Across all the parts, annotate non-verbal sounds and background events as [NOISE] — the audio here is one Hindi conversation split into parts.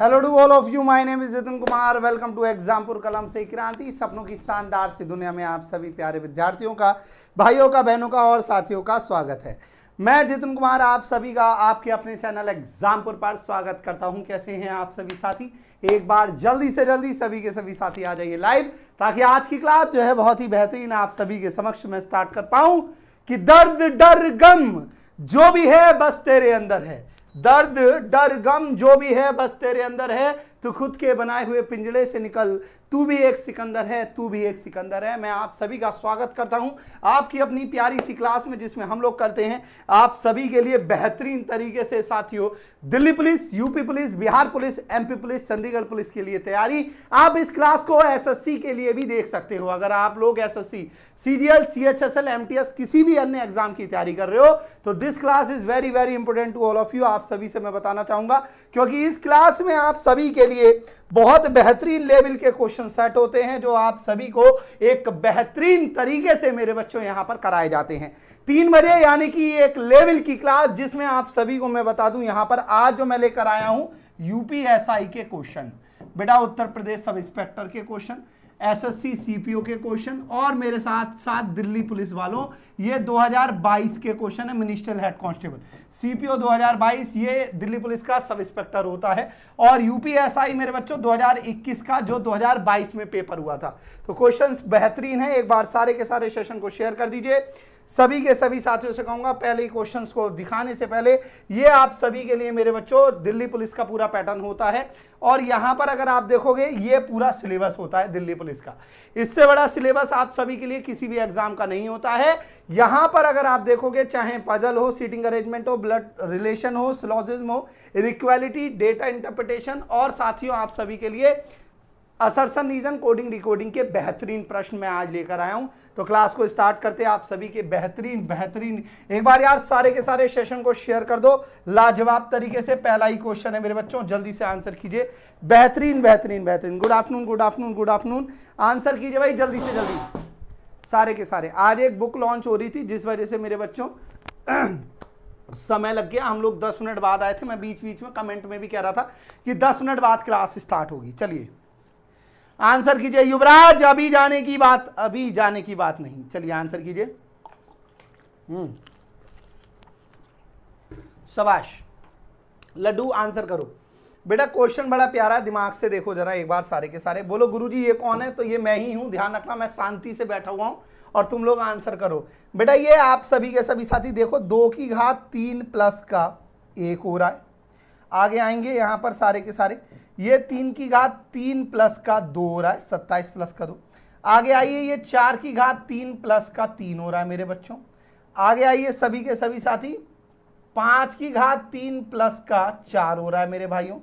Hello to all of you my name is Jitin Kumar welcome to Exampur कलम से क्रांति सपनों की शानदार सी दुनिया में आप सभी प्यारे विद्यार्थियों का भाइयों का बहनों का और साथियों का स्वागत है मैं जितिन कुमार आप सभी का आपके अपने चैनल एग्जामपुर पर स्वागत करता हूं कैसे हैं आप सभी साथी एक बार जल्दी से जल्दी सभी के सभी साथी आ जाइए लाइव ताकि आज की क्लास जो है बहुत ही बेहतरीन आप सभी के समक्ष मैं स्टार्ट कर पाऊँ कि दर्द डर गम जो भी है बस तेरे अंदर है दर्द डर गम जो भी है बस तेरे अंदर है तो खुद के बनाए हुए पिंजड़े से निकल तू भी एक सिकंदर है तू भी एक सिकंदर है मैं आप सभी का स्वागत करता हूं आपकी अपनी प्यारी सी क्लास में जिसमें हम लोग करते हैं आप सभी के लिए बेहतरीन तरीके से साथियों Delhi police UP police Bihar police MP police Chandigarh police के लिए तैयारी आप इस क्लास को एस के लिए भी देख सकते हो अगर आप लोग एस एस सी सी किसी भी अन्य एग्जाम की तैयारी कर रहे हो तो this class is very very important to all of you आप सभी से मैं बताना चाहूंगा क्योंकि इस क्लास में आप सभी के लिए बहुत बेहतरीन लेवल के क्वेश्चन सेट होते हैं जो आप सभी को एक बेहतरीन तरीके से मेरे बच्चों यहां पर कराए जाते हैं तीन बजे यानी कि एक लेवल की क्लास जिसमें आप सभी को मैं बता दूं यहां पर आज जो मैं लेकर आया हूं यूपीएसआई के क्वेश्चन बेटा उत्तर प्रदेश सब इंस्पेक्टर के क्वेश्चन एसएससी सीपीओ के क्वेश्चन और मेरे साथ साथ दिल्ली पुलिस वालों ये 2022 के क्वेश्चन है मिनिस्ट्रियल हेड कांस्टेबल सीपीओ 2022 ये दिल्ली पुलिस का सब इंस्पेक्टर होता है और यूपीएसआई मेरे बच्चों 2021 का जो 2022 में पेपर हुआ था तो क्वेश्चंस बेहतरीन है एक बार सारे के सारे सेशन को शेयर कर दीजिए सभी के सभी साथियों से कहूँगा पहले क्वेश्चन को दिखाने से पहले ये आप सभी के लिए मेरे बच्चों दिल्ली पुलिस का पूरा पैटर्न होता है और यहाँ पर अगर आप देखोगे ये पूरा सिलेबस होता है दिल्ली पुलिस का इससे बड़ा सिलेबस आप सभी के लिए किसी भी एग्जाम का नहीं होता है यहाँ पर अगर आप देखोगे चाहे पजल हो सीटिंग अरेंजमेंट हो ब्लड रिलेशन हो स्लॉजिज्म हो इनक्वालिटी डेटा इंटरप्रिटेशन और साथियों आप सभी के लिए असरसन रीजन कोडिंग रिकॉर्डिंग के बेहतरीन प्रश्न मैं आज लेकर आया हूँ तो क्लास को स्टार्ट करते हैं आप सभी के बेहतरीन बेहतरीन एक बार यार सारे के सारे सेशन को शेयर कर दो लाजवाब तरीके से पहला ही क्वेश्चन है मेरे बच्चों जल्दी से आंसर कीजिए बेहतरीन बेहतरीन बेहतरीन good afternoon good afternoon good afternoon answer कीजिए भाई जल्दी से जल्दी सारे के सारे आज एक बुक लॉन्च हो रही थी जिस वजह से मेरे बच्चों [CLEARS THROAT] समय लग गया हम लोग दस मिनट बाद आए थे मैं बीच बीच में कमेंट में भी कह रहा था कि दस मिनट बाद क्लास स्टार्ट होगी चलिए आंसर कीजिए युवराज अभी जाने की बात अभी जाने की बात नहीं चलिए आंसर कीजिए शबाश हम्म। लड्डू आंसर करो बेटा क्वेश्चन बड़ा प्यारा दिमाग से देखो जरा एक बार सारे के सारे बोलो गुरुजी ये कौन है तो ये मैं ही हूं ध्यान रखना मैं शांति से बैठा हुआ हूं और तुम लोग आंसर करो बेटा ये आप सभी के सभी साथी देखो दो की घात तीन प्लस का एक हो रहा है आगे आएंगे यहां पर सारे के सारे ये तीन की घात तीन प्लस का दो हो रहा है सत्ताईस प्लस का दो आगे आइए ये चार की घात तीन प्लस का तीन हो रहा है मेरे बच्चों आगे आइए सभी के सभी साथी पाँच की घात तीन प्लस का चार हो रहा है मेरे भाइयों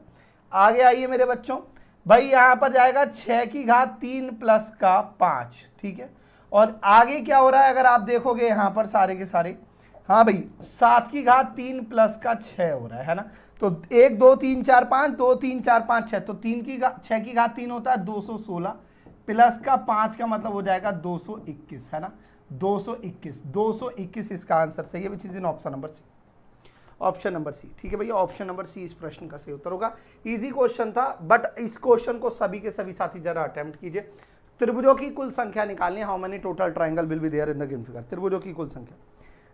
आगे आइए मेरे बच्चों भाई यहाँ पर जाएगा छः की घात तीन प्लस का पाँच ठीक है और आगे क्या हो रहा है अगर आप देखोगे यहाँ पर सारे के सारे हाँ भाई सात की घात तीन प्लस का छः हो रहा है, ना तो एक दो तीन चार पाँच दो तीन चार पाँच छः तो तीन की घात छः की घात तीन होता है दो सौ सोलह प्लस का पाँच का मतलब हो जाएगा दो सौ इक्कीस है ना दो सौ इक्कीस दो सौ इक्कीस इसका आंसर सही है भाई चीज़ इन option number C option number C ठीक है भैया ऑप्शन नंबर सी इस प्रश्न का सही उत्तर होगा इजी क्वेश्चन था बट इस क्वेश्चन को सभी के सभी साथी जरा अटैम्प्ट कीजिए त्रिभुजों की कुल संख्या निकालनी how many total triangle will be there in the given figure त्रिभुजों की कुल संख्या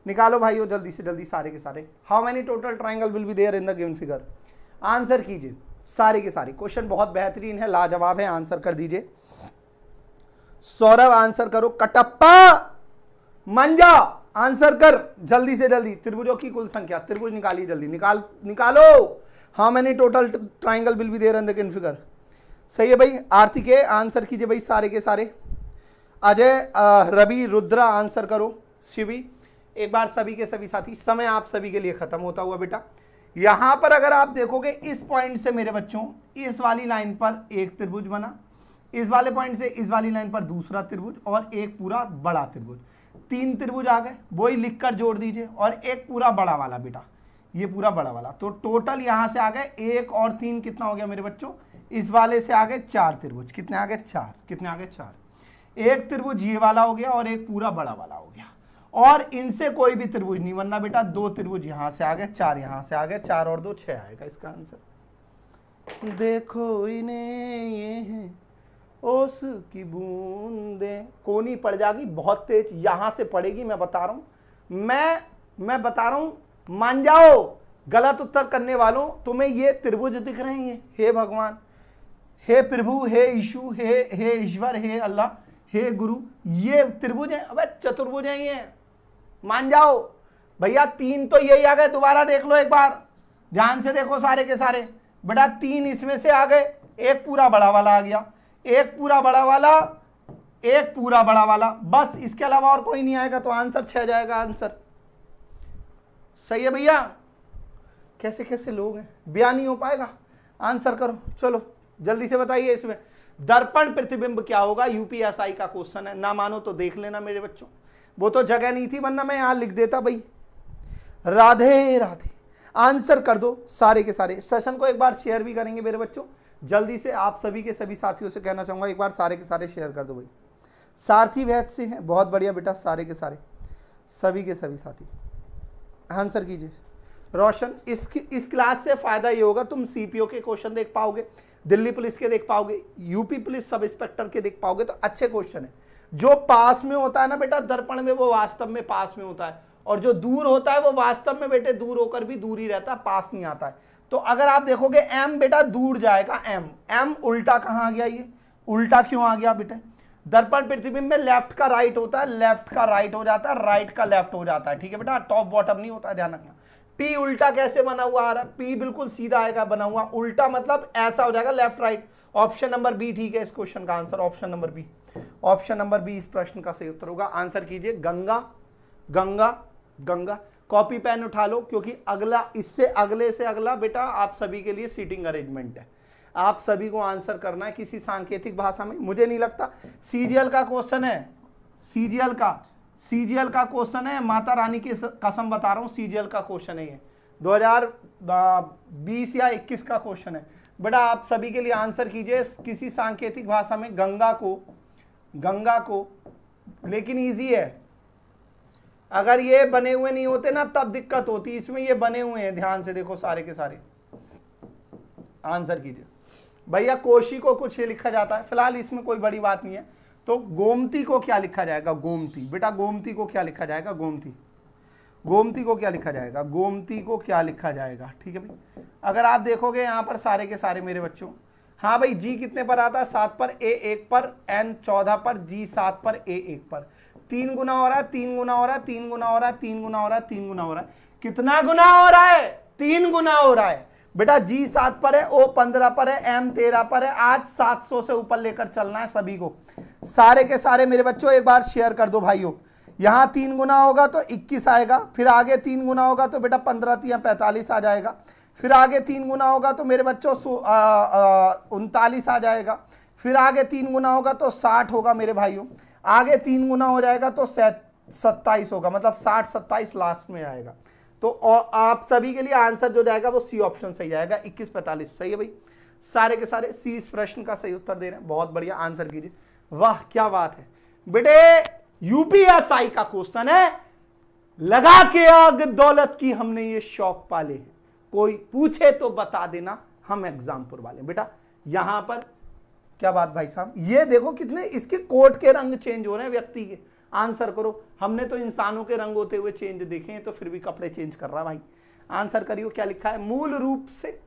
निकालो भाइयों जल्दी से जल्दी सारे के सारे how many total triangle will be there in the given figure answer कीजिए सारे के सारे क्वेश्चन बहुत बेहतरीन है लाजवाब है आंसर कर दीजिए सौरभ आंसर करो कटप्पा मंजा आंसर कर जल्दी से जल्दी त्रिभुजों की कुल संख्या त्रिभुज निकालिए जल्दी निकाल निकालो how many total triangle will be there in the given figure सही है भाई आरती के आंसर कीजिए भाई सारे के सारे अजय रवि रुद्रा आंसर करो शिवी एक बार सभी के सभी साथी समय आप सभी के लिए ख़त्म होता हुआ बेटा यहाँ पर अगर आप देखोगे इस पॉइंट से मेरे बच्चों इस वाली लाइन पर एक त्रिभुज बना इस वाले पॉइंट से इस वाली लाइन पर दूसरा त्रिभुज और एक पूरा बड़ा त्रिभुज तीन त्रिभुज आ गए वो ही लिख कर जोड़ दीजिए और एक पूरा बड़ा वाला बेटा ये पूरा बड़ा वाला तो टोटल यहाँ से आ गए एक और तीन कितना हो गया मेरे बच्चों इस वाले से आ गए चार त्रिभुज कितने आ गए चार कितने आ गए चार एक त्रिभुज ये वाला हो गया और एक पूरा बड़ा वाला हो गया और इनसे कोई भी त्रिभुज नहीं बनना बेटा दो त्रिभुज यहाँ से आ गए चार यहाँ से आ गए चार और दो छह आएगा इसका आंसर देखो इन्हें ये है ओस की बूंदे कोनी पड़ जाएगी बहुत तेज यहां से पड़ेगी मैं बता रहा हूँ मैं मैं बता रहा हूँ मान जाओ गलत उत्तर करने वालों तुम्हें ये त्रिभुज दिख रहे हैं हे भगवान हे प्रभु हे यीशु हे हे ईश्वर हे अल्लाह हे गुरु ये त्रिभुज हैं अब चतुर्भुज हैं ये मान जाओ भैया तीन तो यही आ गए दोबारा देख लो एक बार ध्यान से देखो सारे के सारे बेटा तीन इसमें से आ गए एक पूरा बड़ा वाला आ गया एक पूरा बड़ा वाला एक पूरा बड़ा वाला बस इसके अलावा और कोई नहीं आएगा तो आंसर छह जाएगा आंसर सही है भैया कैसे कैसे लोग हैं बया नहीं हो पाएगा आंसर करो चलो जल्दी से बताइए इसमें दर्पण प्रतिबिंब क्या होगा यूपीएसआई का क्वेश्चन है ना मानो तो देख लेना मेरे बच्चों वो तो जगह नहीं थी वरना मैं यहाँ लिख देता भाई राधे राधे आंसर कर दो सारे के सारे सेशन को एक बार शेयर भी करेंगे मेरे बच्चों जल्दी से आप सभी के सभी साथियों से कहना चाहूँगा एक बार सारे के सारे शेयर कर दो भाई सारथी वैद से हैं बहुत बढ़िया बेटा सारे के सारे सभी के सभी साथी आंसर कीजिए रोशन इसकी इस क्लास से फ़ायदा ये होगा तुम सीपीओ के क्वेश्चन देख पाओगे दिल्ली पुलिस के देख पाओगे यूपी पुलिस सब इंस्पेक्टर के देख पाओगे तो अच्छे क्वेश्चन है जो पास में होता है ना बेटा दर्पण में वो वास्तव में पास में होता है और जो दूर होता है वो वास्तव में बेटे दूर होकर भी दूर ही रहता है पास नहीं आता है तो अगर आप देखोगे एम बेटा दूर जाएगा एम एम उल्टा कहाँ आ गया ये उल्टा क्यों आ गया बेटे दर्पण पृथ्वी में लेफ्ट का राइट होता है लेफ्ट का राइट हो जाता है राइट का लेफ्ट हो जाता है ठीक है बेटा टॉप बॉटम नहीं होता ध्यान रखना पी उल्टा कैसे बना हुआ आ रहा है पी बिल्कुल सीधा आएगा बना हुआ उल्टा मतलब ऐसा हो जाएगा left right option number B ठीक है इस क्वेश्चन का answer option number B option number B इस प्रश्न का सही उत्तर होगा आंसर कीजिए गंगा गंगा गंगा कॉपी पेन उठा लो क्योंकि अगला इससे अगले से अगला बेटा आप सभी के लिए सीटिंग अरेंजमेंट है आप सभी को आंसर करना है किसी सांकेतिक भाषा में मुझे नहीं लगता सीजीएल का क्वेश्चन है सीजीएल का सीजीएल का क्वेश्चन है माता रानी की कसम बता रहा हूँ सीजीएल का क्वेश्चन है ये 2020 या इक्कीस का क्वेश्चन है बेटा आप सभी के लिए आंसर कीजिए किसी सांकेतिक भाषा में गंगा को गंगा को लेकिन इजी है अगर ये बने हुए नहीं होते ना तब दिक्कत होती इसमें ये बने हुए हैं ध्यान से देखो सारे के सारे आंसर कीजिए भैया कोशी को कुछ लिखा जाता है फिलहाल इसमें कोई बड़ी बात नहीं है तो गोमती को क्या लिखा जाएगा गोमती बेटा गोमती को क्या लिखा जाएगा गोमती गोमती को क्या लिखा जाएगा गोमती को क्या लिखा जाएगा ठीक है भाई अगर आप देखोगे यहाँ पर सारे के सारे मेरे बच्चों हाँ भाई जी कितने पर आता है सात पर ए एक पर एन चौदह पर जी सात पर ए एक पर तीन गुना हो रहा है तीन गुना हो रहा है तीन गुना हो रहा है तीन गुना हो रहा है तीन गुना हो रहा है कितना गुना हो रहा है तीन गुना हो रहा है बेटा जी सात पर है ओ पंद्रह पर है एम तेरह पर है आज सात सौ से ऊपर लेकर चलना है सभी को सारे के सारे मेरे बच्चों एक बार शेयर कर दो भाइयों यहाँ तीन गुना होगा तो इक्कीस आएगा फिर आगे तीन गुना होगा तो बेटा पंद्रह या पैंतालीस आ जाएगा फिर आगे तीन गुना होगा तो मेरे बच्चों उनतालीस आ जाएगा फिर आगे तीन गुना होगा तो साठ होगा मेरे भाइयों आगे तीन गुना हो जाएगा तो सत्ताईस होगा मतलब साठ सत्ताईस लास्ट में आएगा तो आप सभी के लिए आंसर जो जाएगा वो सी ऑप्शन सही जाएगा इक्कीस पैंतालीस सही है भाई सारे के सारे सी इस प्रश्न का सही उत्तर दे रहे हैं बहुत बढ़िया आंसर कीजिए वाह क्या बात है बेटे यूपीएसआई का क्वेश्चन है लगा के आग दौलत की हमने ये शौक पाले है कोई पूछे तो बता देना हम एग्जामपुर वाले बेटा यहां पर क्या बात भाई साहब ये देखो कितने इसके कोट के रंग चेंज हो रहे हैं व्यक्ति के आंसर करो हमने तो इंसानों के रंग होते हुए चेंज देखे हैं तो फिर भी कपड़े चेंज कर रहा भाई आंसर करियो क्या लिखा है मूल रूप से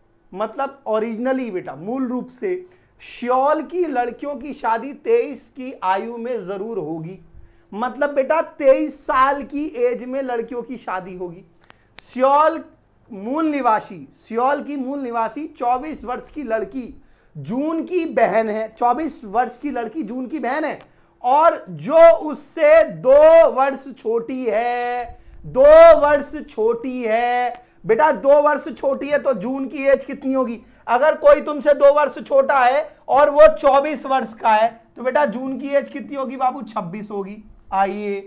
मतलब ओरिजिनली बेटा मूल रूप से श्योल की लड़कियों की शादी तेईस की आयु में जरूर होगी मतलब बेटा तेईस साल की एज में लड़कियों की शादी होगी श्योल मूल निवासी सियोल की मूल निवासी 24 वर्ष की लड़की जून की बहन है 24 वर्ष की लड़की जून की बहन है और जो उससे दो वर्ष छोटी है दो वर्ष छोटी है बेटा दो वर्ष छोटी है तो जून की एज कितनी होगी अगर कोई तुमसे दो वर्ष छोटा है और वो 24 वर्ष का है तो बेटा जून की एज कितनी होगी बाबू 26 होगी आइए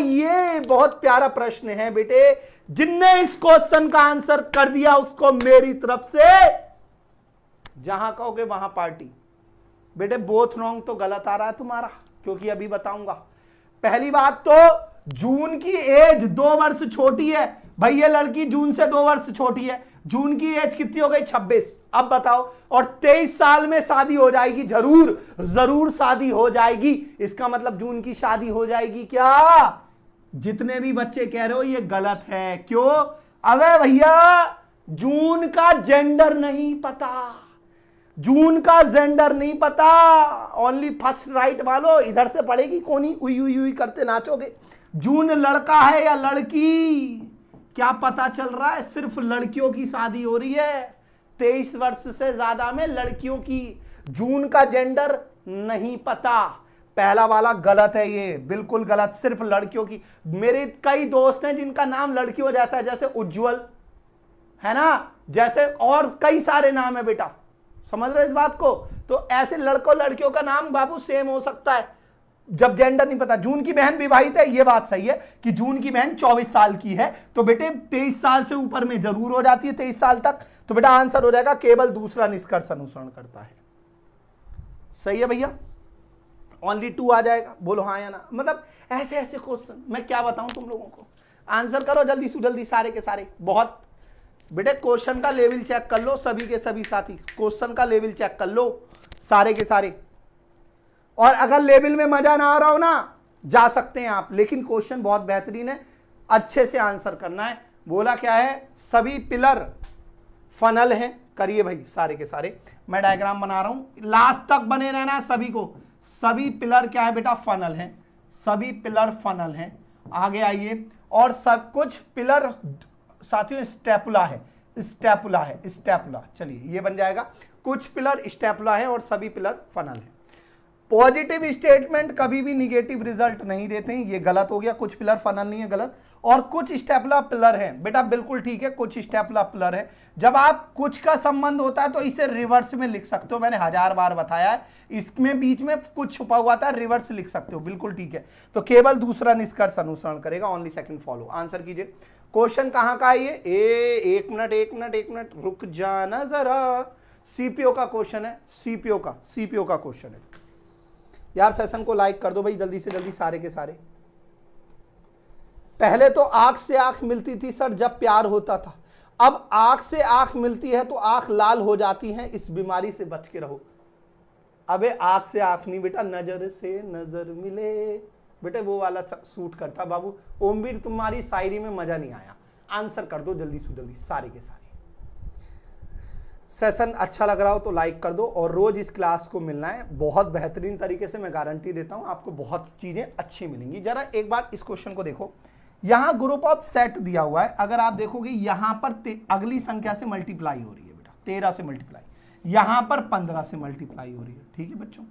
ये बहुत प्यारा प्रश्न है बेटे जिनने इस क्वेश्चन का आंसर कर दिया उसको मेरी तरफ से जहां कहोगे वहां पार्टी बेटे बोथ रॉन्ग तो गलत आ रहा है तुम्हारा क्योंकि अभी बताऊंगा पहली बात तो जून की एज दो वर्ष छोटी है भैया लड़की जून से दो वर्ष छोटी है जून की एज कितनी हो गई 26 अब बताओ और 23 साल में शादी हो जाएगी जरूर जरूर शादी हो जाएगी इसका मतलब जून की शादी हो जाएगी क्या जितने भी बच्चे कह रहे हो ये गलत है क्यों अबे भैया जून का जेंडर नहीं पता जून का जेंडर नहीं पता ओनली फर्स्ट राइट वालो इधर से पड़ेगी कोनी उई उई उई करते नाचोगे जून लड़का है या लड़की क्या पता चल रहा है सिर्फ लड़कियों की शादी हो रही है तेईस वर्ष से ज्यादा में लड़कियों की जून का जेंडर नहीं पता पहला वाला गलत है ये बिल्कुल गलत सिर्फ लड़कियों की मेरे कई दोस्त हैं जिनका नाम लड़कियों जैसा है जैसे उज्जवल है ना जैसे और कई सारे नाम है बेटा समझ रहे इस बात को तो ऐसे लड़कों लड़कियों का नाम बाबू सेम हो सकता है जब जेंडर नहीं पता जून की बहन विवाहित है ये बात सही है कि जून की बहन 24 साल की है तो बेटे 23 साल से ऊपर में जरूर हो जाती है 23 साल तक तो बेटा आंसर हो जाएगा केवल दूसरा निष्कर्ष अनुसरण करता है सही है भैया ओनली टू आ जाएगा बोलो हाँ या ना मतलब ऐसे ऐसे क्वेश्चन मैं क्या बताऊं तुम लोगों को आंसर करो जल्दी से जल्दी सारे के सारे बहुत बेटे क्वेश्चन का लेवल चेक कर लो सभी के सभी साथी क्वेश्चन का लेवल चेक कर लो सारे के सारे और अगर लेवल में मजा ना आ रहा हो ना जा सकते हैं आप लेकिन क्वेश्चन बहुत बेहतरीन है अच्छे से आंसर करना है बोला क्या है सभी पिलर फनल हैं करिए भाई सारे के सारे मैं डायग्राम बना रहा हूं लास्ट तक बने रहना है सभी को सभी पिलर क्या है बेटा फनल है सभी पिलर फनल है आगे आइए और सब कुछ पिलर साथियों स्टेपुला है स्टेपुला है स्टेपुला चलिए ये बन जाएगा कुछ पिलर स्टेपुला है और सभी पिलर फनल है पॉजिटिव स्टेटमेंट कभी भी निगेटिव रिजल्ट नहीं देते हैं ये गलत हो गया कुछ पिलर फनल नहीं है गलत और कुछ स्टेपला पिलर है बेटा बिल्कुल ठीक है कुछ स्टेपला पिलर है जब आप कुछ का संबंध होता है तो इसे रिवर्स में लिख सकते हो मैंने हजार बार बताया है इसमें बीच में कुछ छुपा हुआ था रिवर्स लिख सकते हो बिल्कुल ठीक है तो केवल दूसरा निष्कर्ष अनुसरण करेगा ओनली सेकेंड फॉलो आंसर कीजिए क्वेश्चन कहाँ का है ये ए एक मिनट एक मिनट एक मिनट रुक जाना जरा सीपीओ का क्वेश्चन है सीपीओ का सीपीओ का क्वेश्चन है यार सेशन को लाइक कर दो भाई जल्दी से जल्दी सारे के सारे पहले तो आंख से आंख मिलती थी सर जब प्यार होता था अब आंख से आंख मिलती है तो आंख लाल हो जाती है इस बीमारी से बच के रहो अबे आंख से आंख नहीं बेटा नजर से नजर मिले बेटे वो वाला सूट करता बाबू ओमवीर तुम्हारी शायरी में मजा नहीं आया आंसर कर दो जल्दी से जल्दी सारे के सारे सेशन अच्छा लग रहा हो तो लाइक कर दो और रोज़ इस क्लास को मिलना है बहुत बेहतरीन तरीके से मैं गारंटी देता हूँ आपको बहुत चीज़ें अच्छी मिलेंगी जरा एक बार इस क्वेश्चन को देखो यहाँ ग्रुप ऑफ सेट दिया हुआ है अगर आप देखोगे यहाँ पर अगली संख्या से मल्टीप्लाई हो रही है बेटा तेरह से मल्टीप्लाई यहाँ पर पंद्रह से मल्टीप्लाई हो रही है ठीक है बच्चों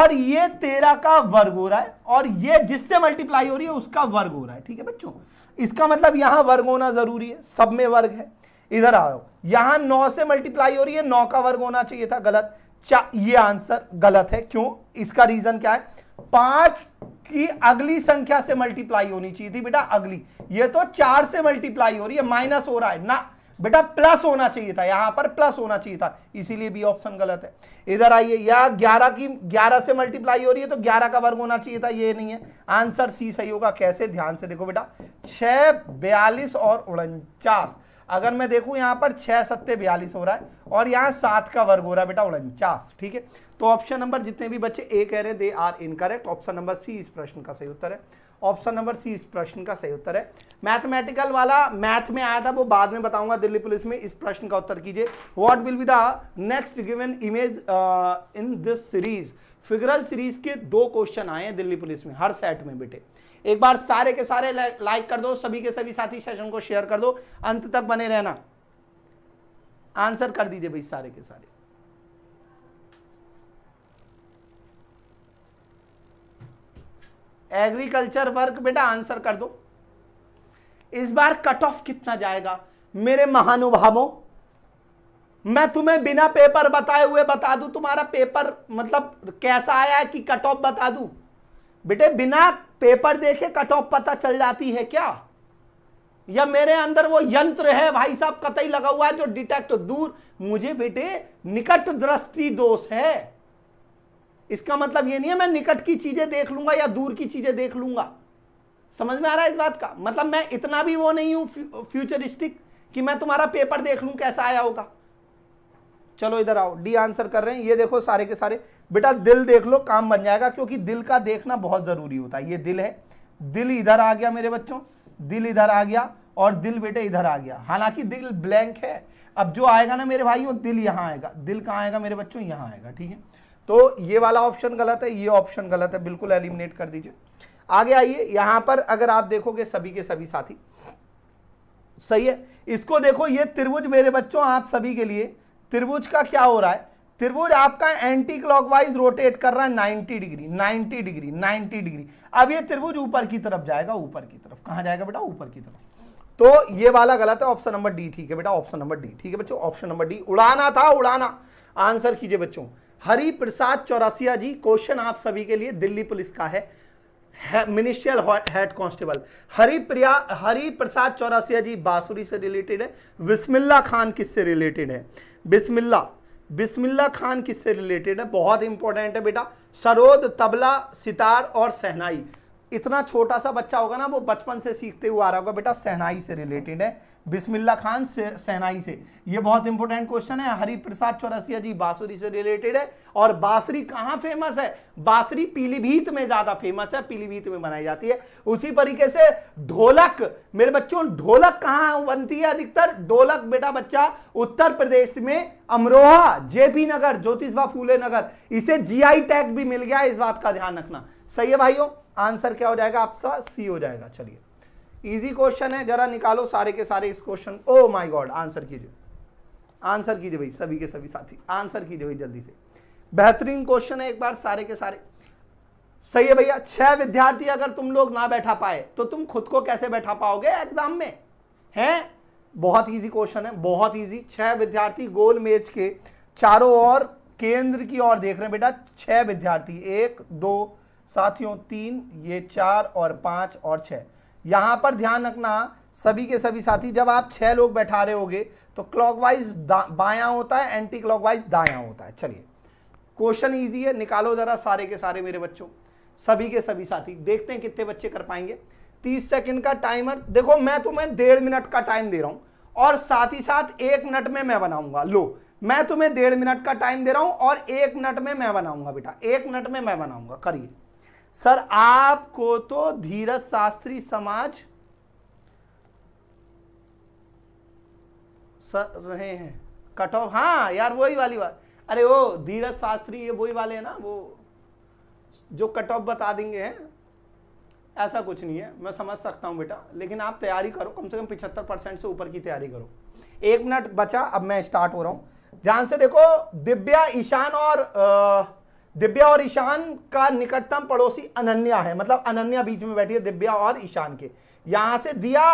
और ये तेरह का वर्ग हो रहा है और ये जिससे मल्टीप्लाई हो रही है उसका वर्ग हो रहा है ठीक है बच्चों इसका मतलब यहाँ वर्ग होना जरूरी है सब में वर्ग है इधर आओ यहां नौ से मल्टीप्लाई हो रही है नौ का वर्ग होना चाहिए था गलत ये आंसर गलत है क्यों इसका रीजन क्या है पांच की अगली संख्या से मल्टीप्लाई होनी चाहिए थी बेटा अगली ये तो चार से मल्टीप्लाई हो रही है माइनस हो रहा है ना बेटा प्लस होना चाहिए था यहां पर प्लस होना चाहिए था इसीलिए भी ऑप्शन गलत है इधर आइए या 11 की 11 से मल्टीप्लाई हो रही है तो 11 का वर्ग होना चाहिए था ये नहीं है आंसर सी सही होगा कैसे ध्यान से देखो बेटा छह बयालीस और उनचास अगर मैं देखूं यहां पर छह सत्ते बयालीस हो रहा है और यहां सात का वर्ग हो रहा है बेटा उनचास ठीक है तो ऑप्शन नंबर जितने भी बच्चे ए कह रहे they are incorrect option number C इस प्रश्न का सही उत्तर है ऑप्शन नंबर सी इस प्रश्न का सही उत्तर है मैथमेटिकल वाला मैथ में आया था वो बाद में बताऊंगा दिल्ली पुलिस में इस प्रश्न का उत्तर कीजिए what will be the next given image in this series figural series के दो क्वेश्चन आए हैं दिल्ली पुलिस में हर सेट में बेटे एक बार सारे के सारे लाइक कर दो सभी के सभी साथी सेशन को शेयर कर दो अंत तक बने रहना आंसर कर दीजिए भाई सारे के सारे एग्रीकल्चर वर्क बेटा आंसर कर दो इस बार कट ऑफ कितना जाएगा मेरे महानुभावों मैं तुम्हें बिना पेपर बताए हुए बता दूं तुम्हारा पेपर मतलब कैसा आया है कि कट ऑफ बता दूं बेटे बिना पेपर देखे कट ऑफ पता चल जाती है क्या या मेरे अंदर वो यंत्र है भाई साहब कतई लगा हुआ है जो डिटेक्ट दूर मुझे बेटे निकट दृष्टि दोष है इसका मतलब ये नहीं है मैं निकट की चीजें देख लूंगा या दूर की चीजें देख लूंगा समझ में आ रहा है इस बात का मतलब मैं इतना भी वो नहीं हूं फ्यूचरिस्टिक कि मैं तुम्हारा पेपर देख लूं कैसा आया होगा चलो इधर आओ डी आंसर कर रहे हैं ये देखो सारे के सारे बेटा दिल देख लो काम बन जाएगा क्योंकि दिल का देखना बहुत ज़रूरी होता है ये दिल है दिल इधर आ गया मेरे बच्चों दिल इधर आ गया और दिल बेटे इधर आ गया हालांकि दिल ब्लैंक है अब जो आएगा ना मेरे भाइयों दिल यहाँ आएगा दिल कहाँ आएगा मेरे बच्चों यहाँ आएगा ठीक है तो ये वाला ऑप्शन गलत है ये ऑप्शन गलत है बिल्कुल एलिमिनेट कर दीजिए आगे आइए यहां पर अगर आप देखोगे सभी के सभी साथी सही है इसको देखो ये त्रिभुज मेरे बच्चों आप सभी के लिए त्रिभुज का क्या हो रहा है त्रिभुज आपका एंटी क्लॉकवाइज रोटेट कर रहा है 90 डिग्री 90 डिग्री 90 डिग्री अब ये त्रिभुज ऊपर की तरफ जाएगा ऊपर की तरफ कहां जाएगा बेटा ऊपर की तरफ तो ये वाला गलत है ऑप्शन नंबर डी ठीक है बेटा ऑप्शन नंबर डी ठीक है बच्चों ऑप्शन नंबर डी उड़ाना था उड़ाना आंसर कीजिए बच्चों हरि प्रसाद चौरासिया जी क्वेश्चन आप सभी के लिए दिल्ली पुलिस का है ministerial head constable Haripriya Hariprasad Chaurasia ji बांसुरी से रिलेटेड है बिस्मिल्ला खान किससे रिलेटेड है बिस्मिल्ला बिस्मिल्ला खान किससे रिलेटेड है बहुत इंपॉर्टेंट है बेटा सरोद तबला सितार और सहनाई इतना छोटा सा बच्चा होगा ना वो बचपन से सीखते हुए आ रहा होगा बेटा सेनाई से रिलेटेड है बिस्मिल्ला खान से, सेनाई से ये बहुत इंपॉर्टेंट क्वेश्चन है हरि प्रसाद चौरसिया जी बांसुरी से रिलेटेड है और बांसुरी कहाँ फेमस है बांसुरी पीलीभीत में ज़्यादा फेमस है पीलीभीत में बनाई जाती है उसी तरीके से ढोलक मेरे बच्चों ढोलक कहाँ बनती है अधिकतर ढोलक बेटा बच्चा उत्तर प्रदेश में अमरोहा जेपी नगर ज्योतिषवा फूले नगर इसे जी टैग भी मिल गया इस बात का ध्यान रखना सही है भाइयों आंसर क्या हो जाएगा आपका सी हो जाएगा चलिए इजी क्वेश्चन है जरा निकालो सारे के सारे इस question oh my god answer कीजिए आंसर कीजिए भाई सभी के सभी साथी आंसर कीजिए भाई जल्दी से बेहतरीन क्वेश्चन है एक बार सारे के सारे सही है भैया छह विद्यार्थी अगर तुम लोग ना बैठा पाए तो तुम खुद को कैसे बैठा पाओगे एग्जाम में हैं बहुत इजी क्वेश्चन है बहुत इजी छह विद्यार्थी गोल मेज के चारों ओर केंद्र की ओर देख रहे हैं बेटा छह विद्यार्थी एक दो साथियों तीन ये चार और पाँच और छः यहाँ पर ध्यान रखना सभी के सभी साथी जब आप छः लोग बैठा रहे होगे तो क्लॉकवाइज बायां होता है एंटी क्लॉकवाइज दायां होता है चलिए क्वेश्चन ईजी है निकालो ज़रा सारे के सारे मेरे बच्चों सभी के सभी साथी देखते हैं कितने बच्चे कर पाएंगे तीस सेकंड का टाइमर देखो मैं तुम्हें डेढ़ मिनट का टाइम दे रहा हूँ और साथ ही साथ एक मिनट में मैं बनाऊंगा लो मैं तुम्हें डेढ़ मिनट का टाइम दे रहा हूँ और एक मिनट में मैं बनाऊंगा बेटा एक मिनट में मैं बनाऊंगा करिए सर आपको तो धीरज शास्त्री समाज सर रहे हैं कट ऑफ हाँ यार वही वाली बात अरे वो धीरज शास्त्री ये वही वाले हैं ना वो जो कट ऑफ बता देंगे हैं ऐसा कुछ नहीं है मैं समझ सकता हूँ बेटा लेकिन आप तैयारी करो कम से कम पिछहत्तर परसेंट से ऊपर की तैयारी करो एक मिनट बचा अब मैं स्टार्ट हो रहा हूँ ध्यान से देखो दिव्या ईशान और आ, दिव्या और ईशान का निकटतम पड़ोसी अनन्या है मतलब अनन्या बीच में बैठी है दिव्या और ईशान के यहां से दिया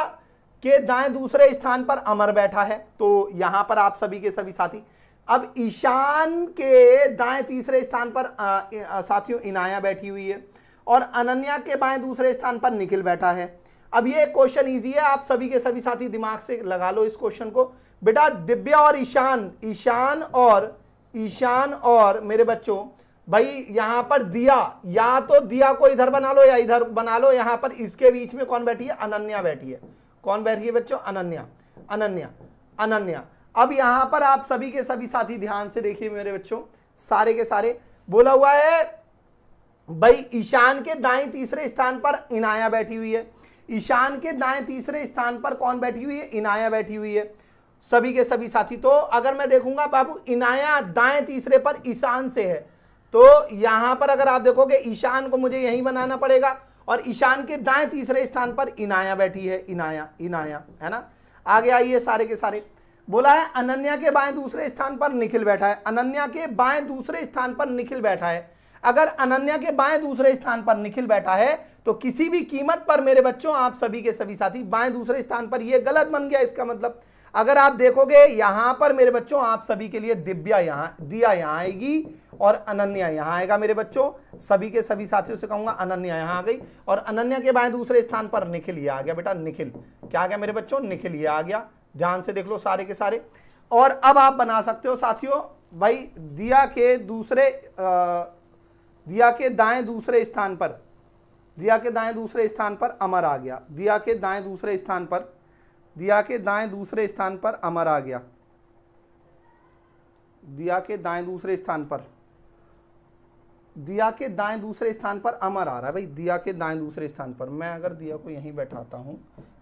के दाएं दूसरे स्थान पर अमर बैठा है तो यहां पर आप सभी के सभी साथी अब ईशान के दाएं तीसरे स्थान पर साथियों इनाया बैठी हुई है और अनन्या के बाएं दूसरे स्थान पर निखिल बैठा है अब ये क्वेश्चन इजी है आप सभी के सभी साथी दिमाग से लगा लो इस क्वेश्चन को बेटा दिव्या और ईशान ईशान और ईशान और मेरे बच्चों भाई यहां पर दिया या तो दिया को इधर बना लो या इधर बना लो यहां पर इसके बीच में कौन बैठी है अनन्या बैठी है कौन बैठी है बच्चों अनन्या अनन्या अनन्या अब यहां पर आप सभी के सभी साथी ध्यान से देखिए मेरे बच्चों सारे के सारे बोला हुआ है भाई ईशान के दाएं तीसरे स्थान पर इनाया बैठी हुई है ईशान के दाएं तीसरे स्थान पर कौन बैठी हुई है इनाया बैठी हुई है सभी के सभी साथी तो अगर मैं देखूंगा बाबू इनाया दाएं तीसरे पर ईशान से है तो यहां पर अगर आप देखोगे ईशान को मुझे यही बनाना पड़ेगा और ईशान के दाएं तीसरे स्थान पर इनाया बैठी है इनाया इनाया है ना आगे आइए सारे के सारे बोला है अनन्या के बाएं दूसरे स्थान पर निखिल बैठा है अनन्या के बाएं दूसरे स्थान पर निखिल बैठा है अगर अनन्या के बाएं दूसरे स्थान पर निखिल बैठा है तो किसी भी कीमत पर मेरे बच्चों आप सभी के सभी साथी बाएं दूसरे स्थान पर यह गलत बन गया इसका मतलब अगर आप देखोगे यहां पर मेरे बच्चों आप सभी के लिए दिव्या यहां दिया यहां आएगी और अनन्या यहां आएगा मेरे बच्चों सभी के सभी साथियों से कहूंगा अनन्या यहां आ गई और अनन्या के बाएं दूसरे स्थान पर निखिल ये आ गया बेटा निखिल क्या आ गया मेरे बच्चों निखिल ये आ गया ध्यान से देख लो सारे के सारे और अब आप बना सकते हो साथियों भाई दिया के दूसरे आ, दिया के दाएं दूसरे स्थान पर दिया के दाएं दूसरे स्थान पर अमर आ गया दिया के दाएं दूसरे स्थान पर दिया के दाएं दूसरे स्थान पर अमर आ गया दिया के दाएं दूसरे स्थान पर दिया के दाएं दूसरे स्थान पर अमर आ रहा है भाई दिया के दाएं दूसरे स्थान पर मैं अगर दिया को यहीं बैठाता हूँ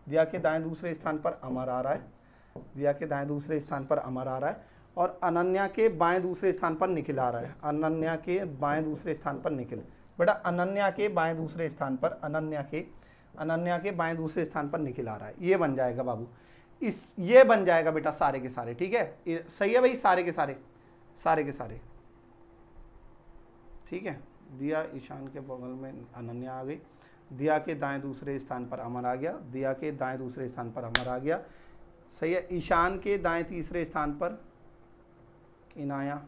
दिया के दाएं दूसरे स्थान पर अमर आ रहा है दिया के दाएं दूसरे स्थान पर अमर आ रहा है और अनन्या के बाएं दूसरे स्थान पर निकल आ रहा है अनन्या के बाएं दूसरे स्थान पर निकल बेटा अनन्या के बाएं दूसरे स्थान पर अनन्या के अनन्या के बाएं दूसरे स्थान पर निखिल आ रहा है ये बन जाएगा बाबू इस ये बन जाएगा बेटा सारे के सारे ठीक है सही है भाई सारे के सारे सारे के सारे ठीक है दिया ईशान के बगल में अनन्या आ गई दिया के दाएं दूसरे स्थान पर अमर आ गया दिया के दाएं दूसरे स्थान पर अमर आ गया सही है ईशान के दाएं तीसरे स्थान पर इनाया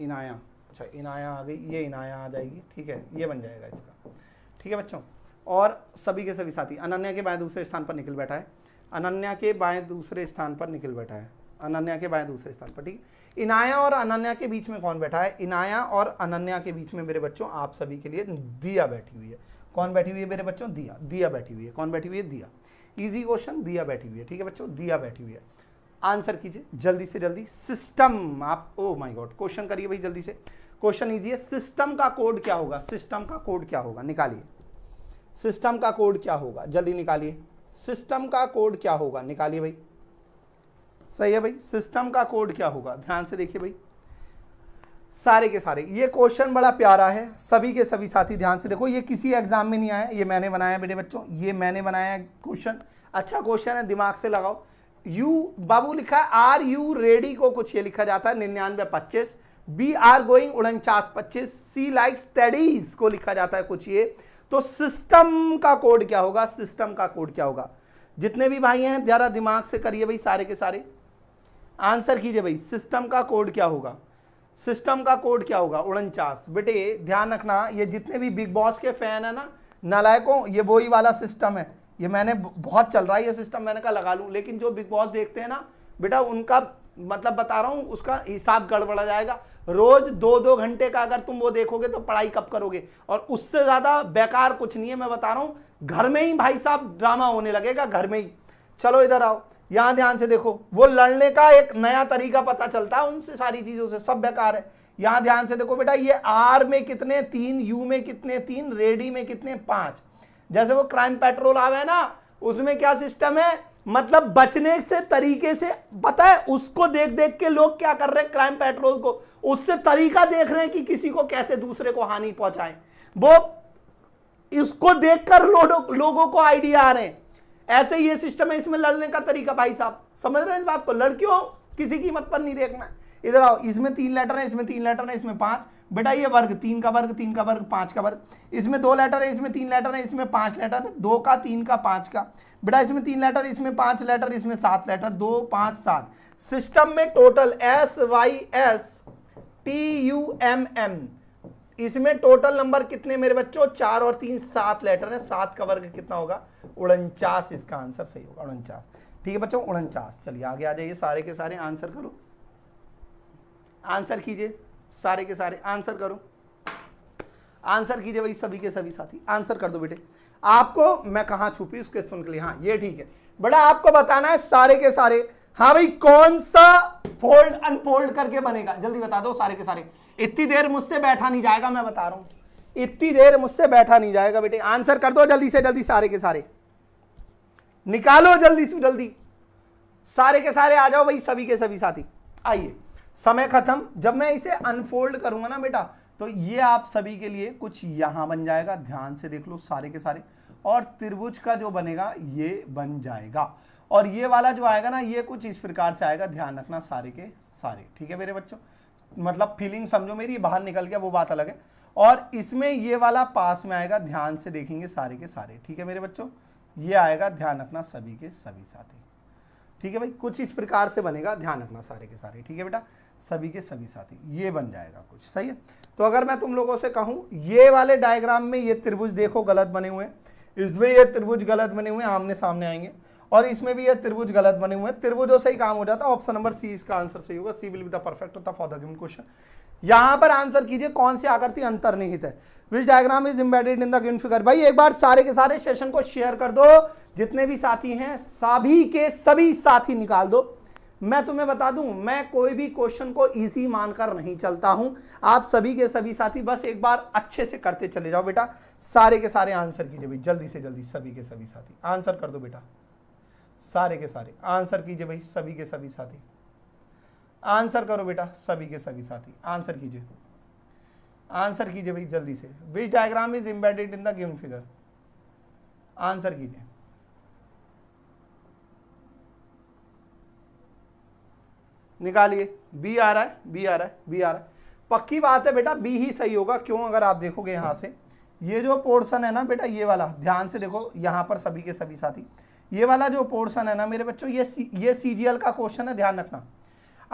इनाया अच्छा इनाया आ गई ये इनाया आ जाएगी ठीक है ये बन जाएगा इसका ठीक है बच्चों और सभी के सभी साथी अनन्या के बाएं दूसरे स्थान पर निकल बैठा है अनन्या के बाएं दूसरे स्थान पर निकल बैठा है अनन्या के बाएं दूसरे स्थान पर ठीक है इनाया और अनन्या के बीच में कौन बैठा है इनाया और अनन्या के बीच में मेरे बच्चों आप सभी के लिए दिया बैठी हुई है कौन बैठी हुई है मेरे बच्चों दिया दिया बैठी हुई है कौन बैठी हुई है दिया इजी क्वेश्चन दिया बैठी हुई है ठीक है बच्चों दिया बैठी हुई है आंसर कीजिए जल्दी से जल्दी सिस्टम आप ओ माय गॉड क्वेश्चन करिए भाई जल्दी से क्वेश्चन ईजी है सिस्टम का कोड क्या होगा सिस्टम का कोड क्या होगा निकालिए सिस्टम का कोड क्या होगा जल्दी निकालिए सिस्टम का कोड क्या होगा निकालिए भाई सही है भाई सिस्टम का कोड क्या होगा ध्यान से देखिए भाई सारे के सारे ये क्वेश्चन बड़ा प्यारा है सभी के सभी साथी ध्यान से देखो ये किसी एग्जाम में नहीं आया ये मैंने बनाया मेरे बच्चों ये मैंने बनाया क्वेश्चन अच्छा क्वेश्चन है दिमाग से लगाओ यू बाबू लिखा है आर यू रेडी को कुछ ये लिखा जाता है निन्यानवे पच्चीस बी आर गोइंग उनचास पच्चीस सी लाइक स्टडीज को लिखा जाता है कुछ ये तो सिस्टम का कोड क्या होगा सिस्टम का कोड क्या होगा जितने भी भाई हैं ज़रा दिमाग से करिए भाई सारे के सारे आंसर कीजिए भाई सिस्टम का कोड क्या होगा सिस्टम का कोड क्या होगा उनचास बेटे ध्यान रखना ये जितने भी बिग बॉस के फैन है ना नालायकों ये वही वाला सिस्टम है ये मैंने बहुत चल रहा है ये सिस्टम मैंने कहा लगा लूँ लेकिन जो बिग बॉस देखते हैं ना बेटा उनका मतलब बता रहा हूँ उसका हिसाब गड़बड़ा जाएगा रोज दो दो घंटे का अगर तुम वो देखोगे तो पढ़ाई कब करोगे और उससे ज्यादा बेकार कुछ नहीं है मैं बता रहा हूं घर में ही भाई साहब ड्रामा होने लगेगा घर में ही चलो इधर आओ यहां ध्यान से देखो वो लड़ने का एक नया तरीका पता चलता है उनसे सारी चीजों से सब बेकार है यहां ध्यान से देखो बेटा ये आर में कितने तीन यू में कितने तीन रेडी में कितने पांच जैसे वो क्राइम पेट्रोल आवे ना उसमें क्या सिस्टम है मतलब बचने से तरीके से पता है उसको देख देख के लोग क्या कर रहे हैं क्राइम पेट्रोल को उससे तरीका देख रहे हैं कि किसी को कैसे दूसरे को हानि पहुंचाए वो इसको देखकर लोगों को आइडिया आ रहे हैं ऐसे ये सिस्टम है इसमें लड़ने का तरीका भाई साहब समझ रहे हैं इस बात को लड़कियों किसी कीमत पर नहीं देखना इधर आओ इसमें तीन लेटर है इसमें तीन लेटर है इसमें पांच बेटा ये वर्ग तीन का वर्ग तीन का वर्ग पांच का वर्ग इसमें दो लेटर है इसमें तीन लेटर है इसमें पांच लेटर है दो का तीन का पांच का बेटा इसमें तीन लेटर इसमें पांच लेटर इसमें सात लेटर दो पांच सात सिस्टम में total S Y S T U M M इसमें टोटल नंबर कितने मेरे बच्चों चार और तीन सात लेटर है सात का वर्ग कितना होगा उनचास इसका आंसर सही होगा उनचास ठीक है बच्चों उनचास चलिए आगे आ जाइए सारे के सारे आंसर करो आंसर कीजिए सारे के सारे आंसर करो आंसर कीजिए भाई सभी के सभी साथी आंसर कर दो बेटे आपको मैं कहा छुपी उस क्वेश्चन के लिए हाँ ये ठीक है बड़ा आपको बताना है सारे के सारे हाँ भाई कौन सा फोल्ड अनफोल्ड करके बनेगा जल्दी बता दो सारे के सारे इतनी देर मुझसे बैठा नहीं जाएगा मैं बता रहा हूं इतनी देर मुझसे बैठा नहीं जाएगा बेटे आंसर कर दो जल्दी से जल्दी सारे के सारे निकालो जल्दी से जल्दी सारे के सारे आ जाओ भाई सभी के सभी साथी आइए समय खत्म जब मैं इसे अनफोल्ड करूंगा ना बेटा तो ये आप सभी के लिए कुछ यहाँ बन जाएगा ध्यान से देख लो सारे के सारे और त्रिभुज का जो बनेगा ये बन जाएगा और ये वाला जो आएगा ना ये कुछ इस प्रकार से आएगा ध्यान रखना सारे के सारे ठीक है मेरे बच्चों मतलब फीलिंग समझो मेरी बाहर निकल गया वो बात अलग है और इसमें ये वाला पास में आएगा ध्यान से देखेंगे सारे के सारे ठीक है मेरे बच्चों ये आएगा ध्यान रखना सभी के सभी साथी ठीक है भाई कुछ इस प्रकार से बनेगा ध्यान रखना सारे के सारे ठीक है बेटा सभी के सभी साथी ये बन जाएगा कुछ सही है तो अगर मैं तुम लोगों से कहूँ ये वाले डायग्राम में ये त्रिभुज देखो गलत बने हुए इसमें ये त्रिभुज गलत बने हुए आमने सामने आएंगे और इसमें भी ये त्रिभुज गलत बने हुए हैं त्रिभुजों से ही काम हो जाता है ऑप्शन नंबर सी इसका आंसर सही होगा C will be the perfect होता फॉर द गिवन क्वेश्चन यहां पर आंसर कीजिए कौन सी आकृति अंतर्निहित है which diagram is embedded in the given figure भाई एक बार सारे के सारे सेशन को शेयर कर दो जितने भी साथी हैं सभी के सभी साथी निकाल दो मैं तुम्हें बता दूं मैं कोई भी क्वेश्चन को इजी मानकर नहीं चलता हूं आप सभी के सभी साथी बस एक बार अच्छे से करते चले जाओ बेटा सारे के सारे आंसर कीजिए भाई जल्दी से जल्दी सभी के सभी साथी आंसर कर दो बेटा सारे के सारे आंसर कीजिए भाई सभी के सभी साथी आंसर करो बेटा सभी के सभी साथी आंसर कीजिए आंसर कीजिए भाई जल्दी से which diagram is embedded in the given figure answer कीजिए निकालिए बी आ रहा है बी आ रहा है बी आ रहा है पक्की बात है बेटा बी ही सही होगा क्यों अगर आप देखोगे यहाँ से ये जो पोर्शन है ना बेटा ये वाला ध्यान से देखो यहाँ पर सभी के सभी साथी ये वाला जो पोर्शन है ना मेरे बच्चों ये सी ये सी का क्वेश्चन है ध्यान रखना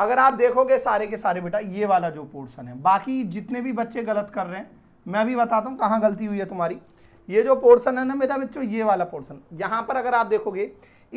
अगर आप देखोगे सारे के सारे बेटा ये वाला जो पोर्शन है बाकी जितने भी बच्चे गलत कर रहे हैं मैं भी बताता हूँ कहाँ गलती हुई है तुम्हारी ये जो पोर्शन है ना मेरा बच्चों ये वाला पोर्शन यहाँ पर अगर आप देखोगे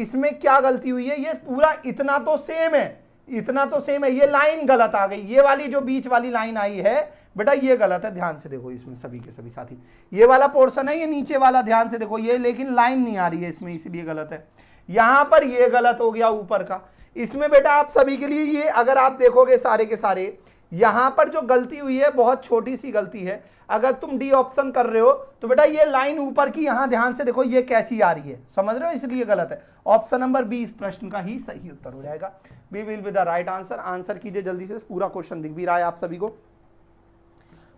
इसमें क्या गलती हुई है ये पूरा इतना तो सेम है इतना तो सेम है ये लाइन गलत आ गई ये वाली जो बीच वाली लाइन आई है बेटा ये गलत है ध्यान से देखो इसमें सभी के सभी साथी ये वाला पोर्शन है ये नीचे वाला ध्यान से देखो ये लेकिन लाइन नहीं आ रही है इसमें इसलिए गलत है यहां पर ये गलत हो गया ऊपर का इसमें बेटा आप सभी के लिए ये अगर आप देखोगे सारे के सारे यहां पर जो गलती हुई है बहुत छोटी सी गलती है अगर तुम डी ऑप्शन कर रहे हो तो बेटा ये लाइन ऊपर की यहां ध्यान से देखो ये कैसी आ रही है समझ रहे हो इसलिए गलत है ऑप्शन नंबर बी इस प्रश्न का ही सही उत्तर हो जाएगा B will be the right answer answer कीजिए जल्दी से पूरा क्वेश्चन दिख भी रहा है आप सभी को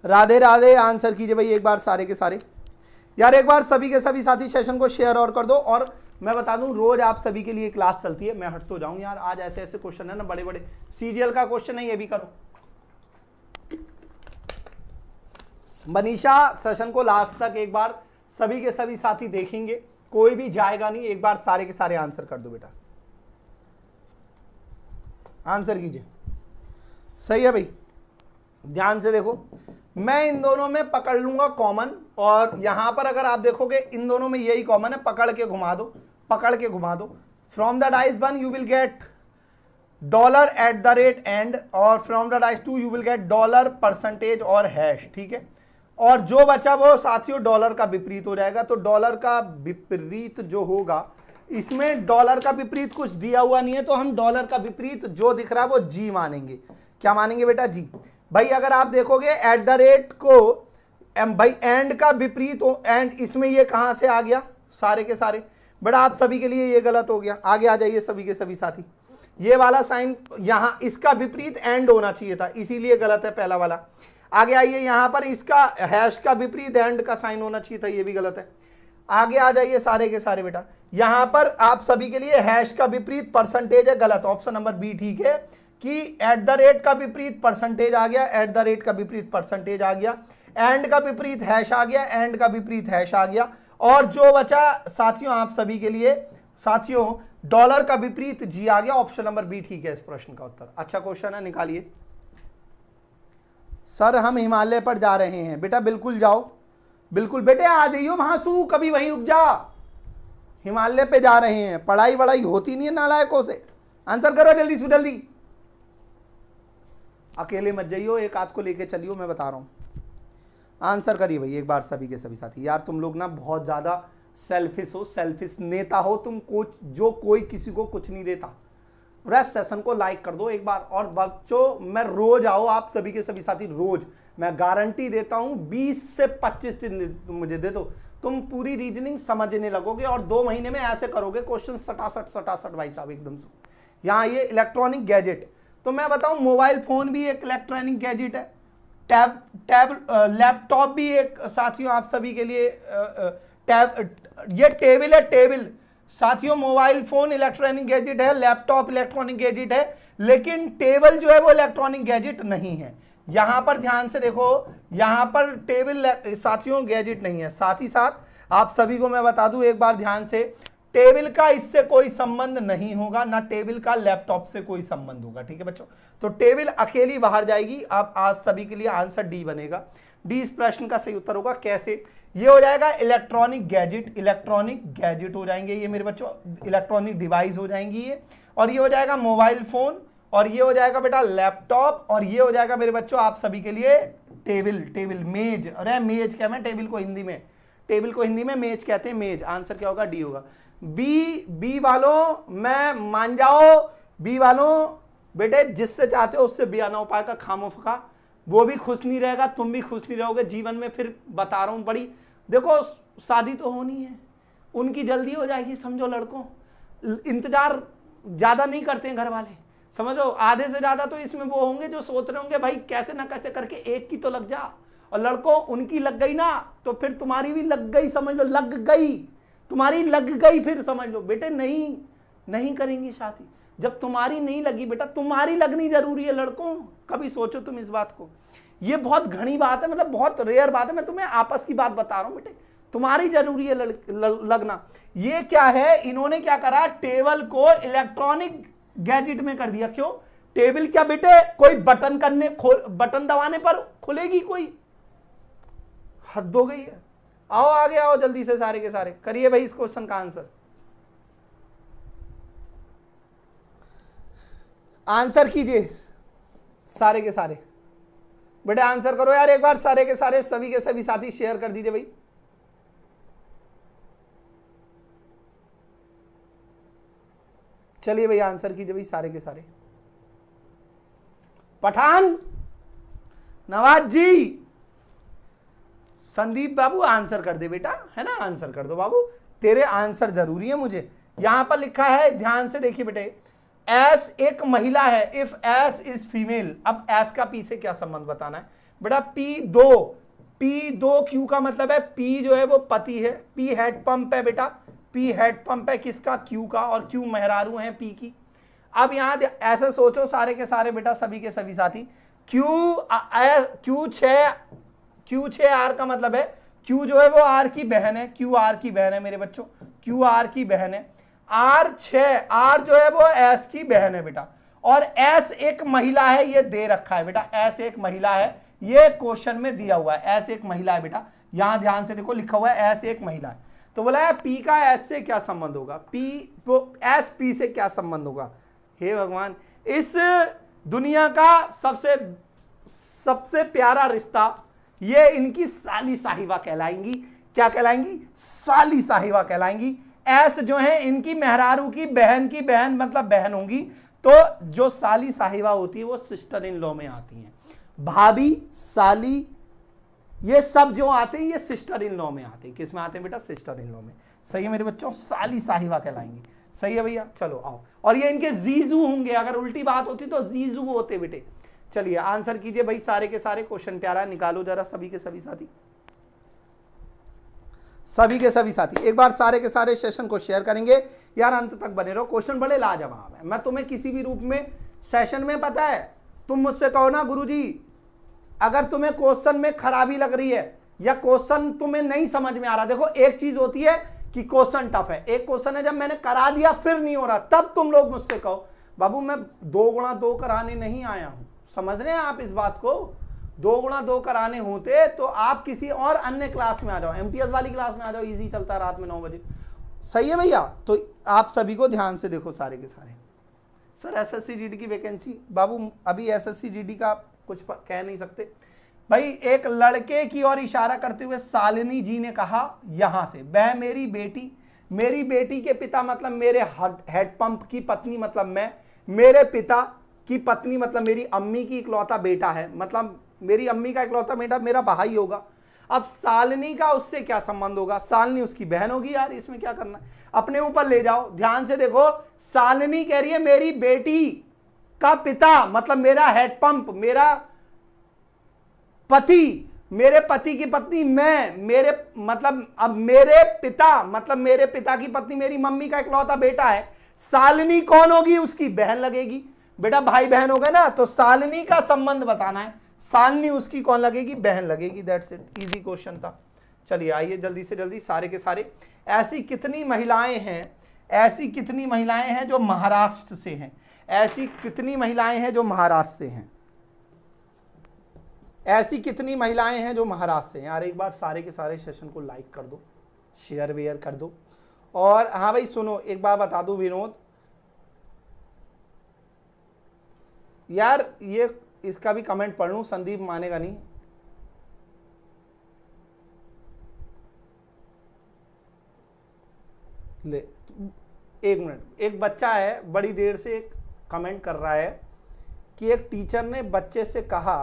राधे राधे आंसर कीजिए भाई एक बार सारे के सारे यार एक बार सभी के सभी साथी सेशन को शेयर और कर दो और मैं बता दूं रोज आप सभी के लिए क्लास चलती है मैं हट तो जाऊं यार आज ऐसे ऐसे क्वेश्चन है ना बड़े बड़े सीरियल का क्वेश्चन है ये भी करो मनीषा सेशन को लास्ट तक एक बार सभी के सभी साथी देखेंगे कोई भी जाएगा नहीं एक बार सारे के सारे आंसर कर दो बेटा आंसर कीजिए सही है भाई ध्यान से देखो मैं इन दोनों में पकड़ लूंगा कॉमन और यहां पर अगर आप देखोगे इन दोनों में यही कॉमन है पकड़ के घुमा दो पकड़ के घुमा दो from the dice one you will get dollar at the rate and और from the dice two you will get dollar percentage और हैश ठीक है और जो बचा वो साथियों डॉलर का विपरीत हो जाएगा तो डॉलर का विपरीत जो होगा इसमें डॉलर का विपरीत कुछ दिया हुआ नहीं है तो हम डॉलर का विपरीत जो दिख रहा है वो जी मानेंगे क्या मानेंगे बेटा जी भाई अगर आप देखोगे एट द रेट को भाई एंड का विपरीत हो एंड इसमें ये कहाँ से आ गया सारे के सारे बेटा आप सभी के लिए ये गलत हो गया आगे आ जाइए सभी के सभी साथी ये वाला साइन यहां इसका विपरीत एंड होना चाहिए था इसीलिए गलत है पहला वाला आगे आइए यहाँ पर इसका हैश का विपरीत एंड का साइन होना चाहिए था ये भी गलत है आगे आ जाइए सारे के सारे बेटा यहाँ पर आप सभी के लिए हैश का विपरीत परसेंटेज है गलत ऑप्शन नंबर बी ठीक है कि एट द रेट का विपरीत परसेंटेज आ गया एट द रेट का विपरीत परसेंटेज आ गया एंड का विपरीत हैश आ गया एंड का विपरीत हैश आ गया और जो बचा साथियों आप सभी के लिए साथियों डॉलर का विपरीत जी आ गया ऑप्शन नंबर बी ठीक है इस प्रश्न का उत्तर अच्छा क्वेश्चन है निकालिए सर हम हिमालय पर जा रहे हैं बेटा बिल्कुल जाओ बिल्कुल बेटे आ जाइयो सू कभी वहीं रुक जा हिमालय पे जा रहे हैं पढ़ाई वढ़ाई होती नहीं है नालायकों से आंसर करो जल्दी से जल्दी अकेले मत जाइयो एक हाथ को लेके चलियो मैं बता रहा हूँ आंसर करिए भाई एक बार सभी के सभी साथी यार तुम लोग ना बहुत ज़्यादा सेल्फिश हो सेल्फिश नेता हो तुम कोच जो कोई किसी को कुछ नहीं देता प्रेस सेशन को लाइक कर दो एक बार और बच्चों मैं रोज आओ आप सभी के सभी साथी रोज मैं गारंटी देता हूं 20 से 25 दिन मुझे दे दो तुम पूरी रीजनिंग समझने लगोगे और दो महीने में ऐसे करोगे क्वेश्चन सटासट सटासट भाई साहब एकदम से यहाँ ये इलेक्ट्रॉनिक गैजेट तो मैं बताऊं मोबाइल फ़ोन भी एक इलेक्ट्रॉनिक गैजेट है टैब टैब लैपटॉप भी एक साथियों आप सभी के लिए टैब ये टेबल है टेबल साथियों मोबाइल फोन इलेक्ट्रॉनिक गैजेट है लैपटॉप इलेक्ट्रॉनिक गैजेट है लेकिन टेबल जो है वो इलेक्ट्रॉनिक गैजेट नहीं है यहां पर ध्यान से देखो यहां पर टेबल साथियों गैजेट नहीं है साथ ही साथ आप सभी को मैं बता दूं एक बार ध्यान से टेबल का इससे कोई संबंध नहीं होगा ना टेबल का लैपटॉप से कोई संबंध होगा ठीक है बच्चों तो टेबल अकेली बाहर जाएगी आप आज सभी के लिए आंसर डी बनेगा डी इस प्रश्न का सही उत्तर होगा कैसे ये हो जाएगा इलेक्ट्रॉनिक गैजेट इलेक्ट्रॉनिक गैजेट हो जाएंगे ये मेरे बच्चों इलेक्ट्रॉनिक डिवाइस हो जाएंगी ये और ये हो जाएगा मोबाइल फ़ोन और ये हो जाएगा बेटा लैपटॉप और ये हो जाएगा मेरे बच्चों आप सभी के लिए टेबल टेबल मेज अरे मेज क्या मैं टेबल को हिंदी में टेबल को हिंदी में मेज कहते हैं मेज आंसर क्या होगा डी होगा बी बी वालों मैं मान जाओ बी वालों बेटे जिससे चाहते हो उससे बी आना हो पाएगा खामोफ का वो भी खुश नहीं रहेगा तुम भी खुश नहीं रहोगे जीवन में फिर बता रहा हूं बड़ी देखो शादी तो होनी है उनकी जल्दी हो जाएगी समझो लड़कों इंतज़ार ज़्यादा नहीं करते हैं घर वाले समझो आधे से ज़्यादा तो इसमें वो होंगे जो सोच रहे होंगे भाई कैसे ना कैसे करके एक की तो लग जा और लड़कों उनकी लग गई ना तो फिर तुम्हारी भी लग गई समझ लो लग गई तुम्हारी लग गई फिर समझ लो बेटे नहीं नहीं करेंगी शादी जब तुम्हारी नहीं लगी बेटा तुम्हारी लगनी जरूरी है लड़कों कभी सोचो तुम इस बात को ये बहुत घनी बात है मतलब बहुत रेयर बात है मैं तुम्हें आपस की बात बता रहा हूँ बेटे तुम्हारी जरूरी है लगना ये क्या है इन्होंने क्या करा टेबल को इलेक्ट्रॉनिक गैजेट में कर दिया क्यों टेबल क्या बेटे कोई बटन करने बटन दबाने पर खुलेगी कोई हद हो गई है आओ आगे आओ जल्दी से सारे के सारे करिए भाई इस क्वेश्चन का आंसर आंसर कीजिए सारे के सारे बेटा आंसर करो यार एक बार सारे के सारे सभी के सभी साथी शेयर कर दीजिए भाई चलिए भाई आंसर कीजिए भाई सारे के सारे पठान नवाज जी संदीप बाबू आंसर कर दे बेटा है ना आंसर कर दो बाबू तेरे आंसर जरूरी है मुझे यहां पर लिखा है ध्यान से देखिए बेटे एस एक महिला है इफ एस इज फीमेल अब एस का पी से क्या संबंध बताना है बेटा पी दो पी दो क्यू का मतलब है पी जो है वो पति है पी हेड पंप है बेटा पी हेड पंप है किसका क्यू का और क्यू मेहरारू है पी की अब यहां ऐसे सोचो सारे के सारे बेटा सभी के सभी साथी क्यू क्यू छ क्यू छ आर का मतलब है क्यू जो है वो आर की बहन है क्यू आर की बहन है मेरे बच्चों क्यू आर की बहन है आर छ आर जो है वो एस की बहन है बेटा और एस एक महिला है ये दे रखा है बेटा एस एक महिला है ये क्वेश्चन में दिया हुआ है एस एक महिला है बेटा यहां ध्यान से देखो लिखा हुआ है एस एक महिला है तो बोला है पी का एस से क्या संबंध होगा पी वो एस पी से क्या संबंध होगा हे भगवान इस दुनिया का सबसे सबसे प्यारा रिश्ता ये इनकी साली साहिबा कहलाएंगी क्या कहलाएंगी साली साहिबा कहलाएंगी एस जो है इनकी मेहरारू की बहन की बहन मतलब बहन होंगी तो जो साली साहिबा होती है वो सिस्टर इन लॉ में आती हैं भाभी साली ये सब जो आते हैं ये सिस्टर इन लॉ में आते हैं किस में आते हैं बेटा सिस्टर इन लॉ में सही है मेरे बच्चों साली साहिबा कहलाएंगे सही है भैया चलो आओ और ये इनके जीजू होंगे अगर उल्टी बात होती तो जीजू होते बेटे चलिए आंसर कीजिए भाई सारे के सारे क्वेश्चन प्यारा निकालो जरा सभी के सभी साथी सभी के सभी साथी एक बार सारे के सारे सेशन को शेयर करेंगे यार अंत तक बने रहो क्वेश्चन बड़े लाजवाब है मैं तुम्हें किसी भी रूप में सेशन में पता है तुम मुझसे कहो ना गुरुजी अगर तुम्हें क्वेश्चन में खराबी लग रही है या क्वेश्चन तुम्हें नहीं समझ में आ रहा देखो एक चीज होती है कि क्वेश्चन टफ है एक क्वेश्चन है जब मैंने करा दिया फिर नहीं हो रहा तब तुम लोग मुझसे कहो बाबू मैं दो गुणा दो कराने नहीं आया हूं समझ रहे हैं आप इस बात को दो गुणा दो कराने होते तो आप किसी और अन्य क्लास में आ जाओ एमटीएस वाली क्लास में आ जाओ इजी चलता है रात में नौ बजे सही है भैया तो आप सभी को ध्यान से देखो सारे के सारे सर एसएससी डीडी की वैकेंसी बाबू अभी एसएससी डीडी का कुछ कह नहीं सकते भाई एक लड़के की ओर इशारा करते हुए सालिनी जी ने कहा यहां से वह मेरी बेटी मेरी बेटी के पिता मतलब मेरे हेडपंप की पत्नी मतलब मैं मेरे पिता की पत्नी मतलब मेरी अम्मी की इकलौता बेटा है मतलब मेरी अम्मी का इकलौता बेटा मेरा भाई होगा अब सालनी का उससे क्या संबंध होगा सालनी उसकी बहन होगी यार इसमें क्या करना है अपने ऊपर ले जाओ ध्यान से देखो सालनी कह रही है मेरी बेटी का पिता मतलब मेरा हेडपंप मेरा पति मेरे पति की पत्नी मैं मेरे मतलब अब मेरे पिता मतलब मेरे पिता की पत्नी मेरी मम्मी का इकलौता बेटा है सालनी कौन होगी उसकी बहन लगेगी बेटा भाई बहन होगा ना तो सालनी का संबंध बताना है सालनी उसकी कौन लगेगी बहन लगेगी दैट्स इट इजी क्वेश्चन था चलिए आइए जल्दी से जल्दी सारे के सारे ऐसी कितनी महिलाएं हैं ऐसी कितनी महिलाएं हैं जो महाराष्ट्र से हैं ऐसी कितनी महिलाएं हैं जो महाराष्ट्र से हैं ऐसी कितनी महिलाएं हैं जो महाराष्ट्र से हैं यार एक बार सारे के सारे सेशन को लाइक कर दो शेयर वेयर कर दो और हाँ भाई सुनो एक बार बता दो विनोद यार ये इसका भी कमेंट पढ़ लूँ संदीप मानेगा नहीं ले एक मिनट एक बच्चा है बड़ी देर से एक कमेंट कर रहा है कि एक टीचर ने बच्चे से कहा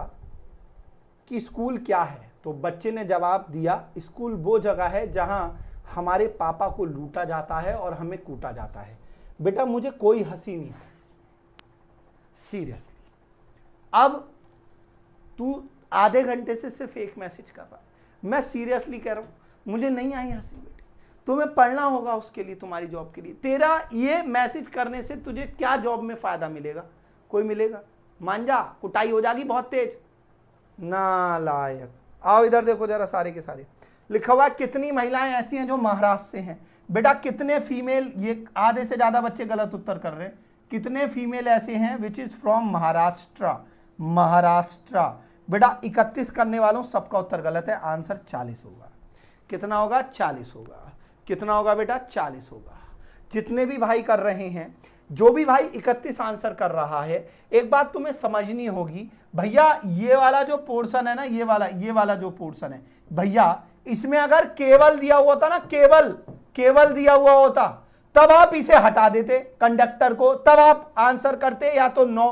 कि स्कूल क्या है तो बच्चे ने जवाब दिया स्कूल वो जगह है जहां हमारे पापा को लूटा जाता है और हमें कूटा जाता है बेटा मुझे कोई हंसी नहीं है सीरियसली अब तू आधे घंटे से सिर्फ एक मैसेज कर रहा है मैं सीरियसली कह रहा हूँ मुझे नहीं आई हंसी बेटी तुम्हें पढ़ना होगा उसके लिए तुम्हारी जॉब के लिए तेरा ये मैसेज करने से तुझे क्या जॉब में फ़ायदा मिलेगा कोई मिलेगा मान जा कुटाई हो जाएगी बहुत तेज ना लायक आओ इधर देखो जरा सारे के सारे लिखा हुआ कितनी महिलाएं ऐसी हैं जो महाराष्ट्र से हैं बेटा कितने फीमेल ये आधे से ज़्यादा बच्चे गलत उत्तर कर रहे हैं कितने फीमेल ऐसे हैं which is from Maharashtra Maharashtra बेटा 31 करने वालों सबका उत्तर गलत है आंसर 40 होगा कितना होगा 40 होगा कितना होगा बेटा 40 होगा जितने भी भाई कर रहे हैं जो भी भाई 31 आंसर कर रहा है एक बात तुम्हें समझनी होगी भैया ये वाला जो पोर्शन है ना ये वाला ये वाला जो पोर्शन है भैया इसमें अगर केवल दिया हुआ होता ना केवल केवल दिया हुआ होता तब आप इसे हटा देते कंडक्टर को तब आप आंसर करते या तो नौ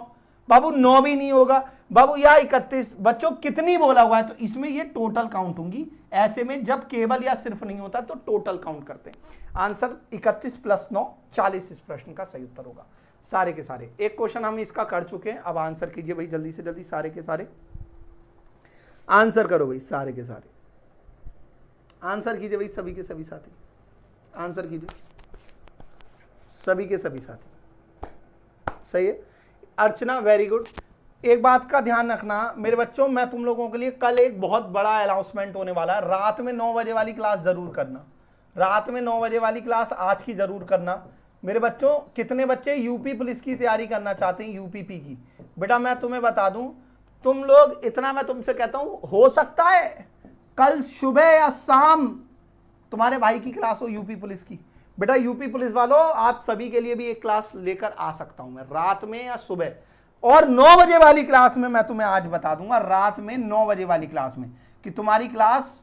बाबू नौ भी नहीं होगा बाबू या इकतीस बच्चों कितनी बोला हुआ है तो इसमें ये टोटल काउंट होंगी ऐसे में जब केवल या सिर्फ नहीं होता तो टोटल काउंट करते हैं आंसर इकतीस प्लस नौ चालीस इस प्रश्न का सही उत्तर होगा सारे के सारे एक क्वेश्चन हम इसका कर चुके हैं अब आंसर कीजिए भाई जल्दी से जल्दी सारे के सारे आंसर करो भाई सारे के सारे आंसर कीजिए भाई सभी के सभी साथी आंसर कीजिए सभी के सभी साथी सही है अर्चना वेरी गुड एक बात का ध्यान रखना मेरे बच्चों मैं तुम लोगों के लिए कल एक बहुत बड़ा अनाउंसमेंट होने वाला है रात में नौ बजे वाली क्लास ज़रूर करना रात में नौ बजे वाली क्लास आज की ज़रूर करना मेरे बच्चों कितने बच्चे यूपी पुलिस की तैयारी करना चाहते हैं यूपीपी की बेटा मैं तुम्हें बता दूं तुम लोग इतना मैं तुमसे कहता हूं हो सकता है कल सुबह या शाम तुम्हारे भाई की क्लास हो यूपी पुलिस की बेटा यूपी पुलिस वालों आप सभी के लिए भी एक क्लास लेकर आ सकता हूं मैं रात में या सुबह और नौ बजे वाली क्लास में मैं तुम्हें आज बता दूंगा रात में नौ बजे वाली क्लास में कि तुम्हारी क्लास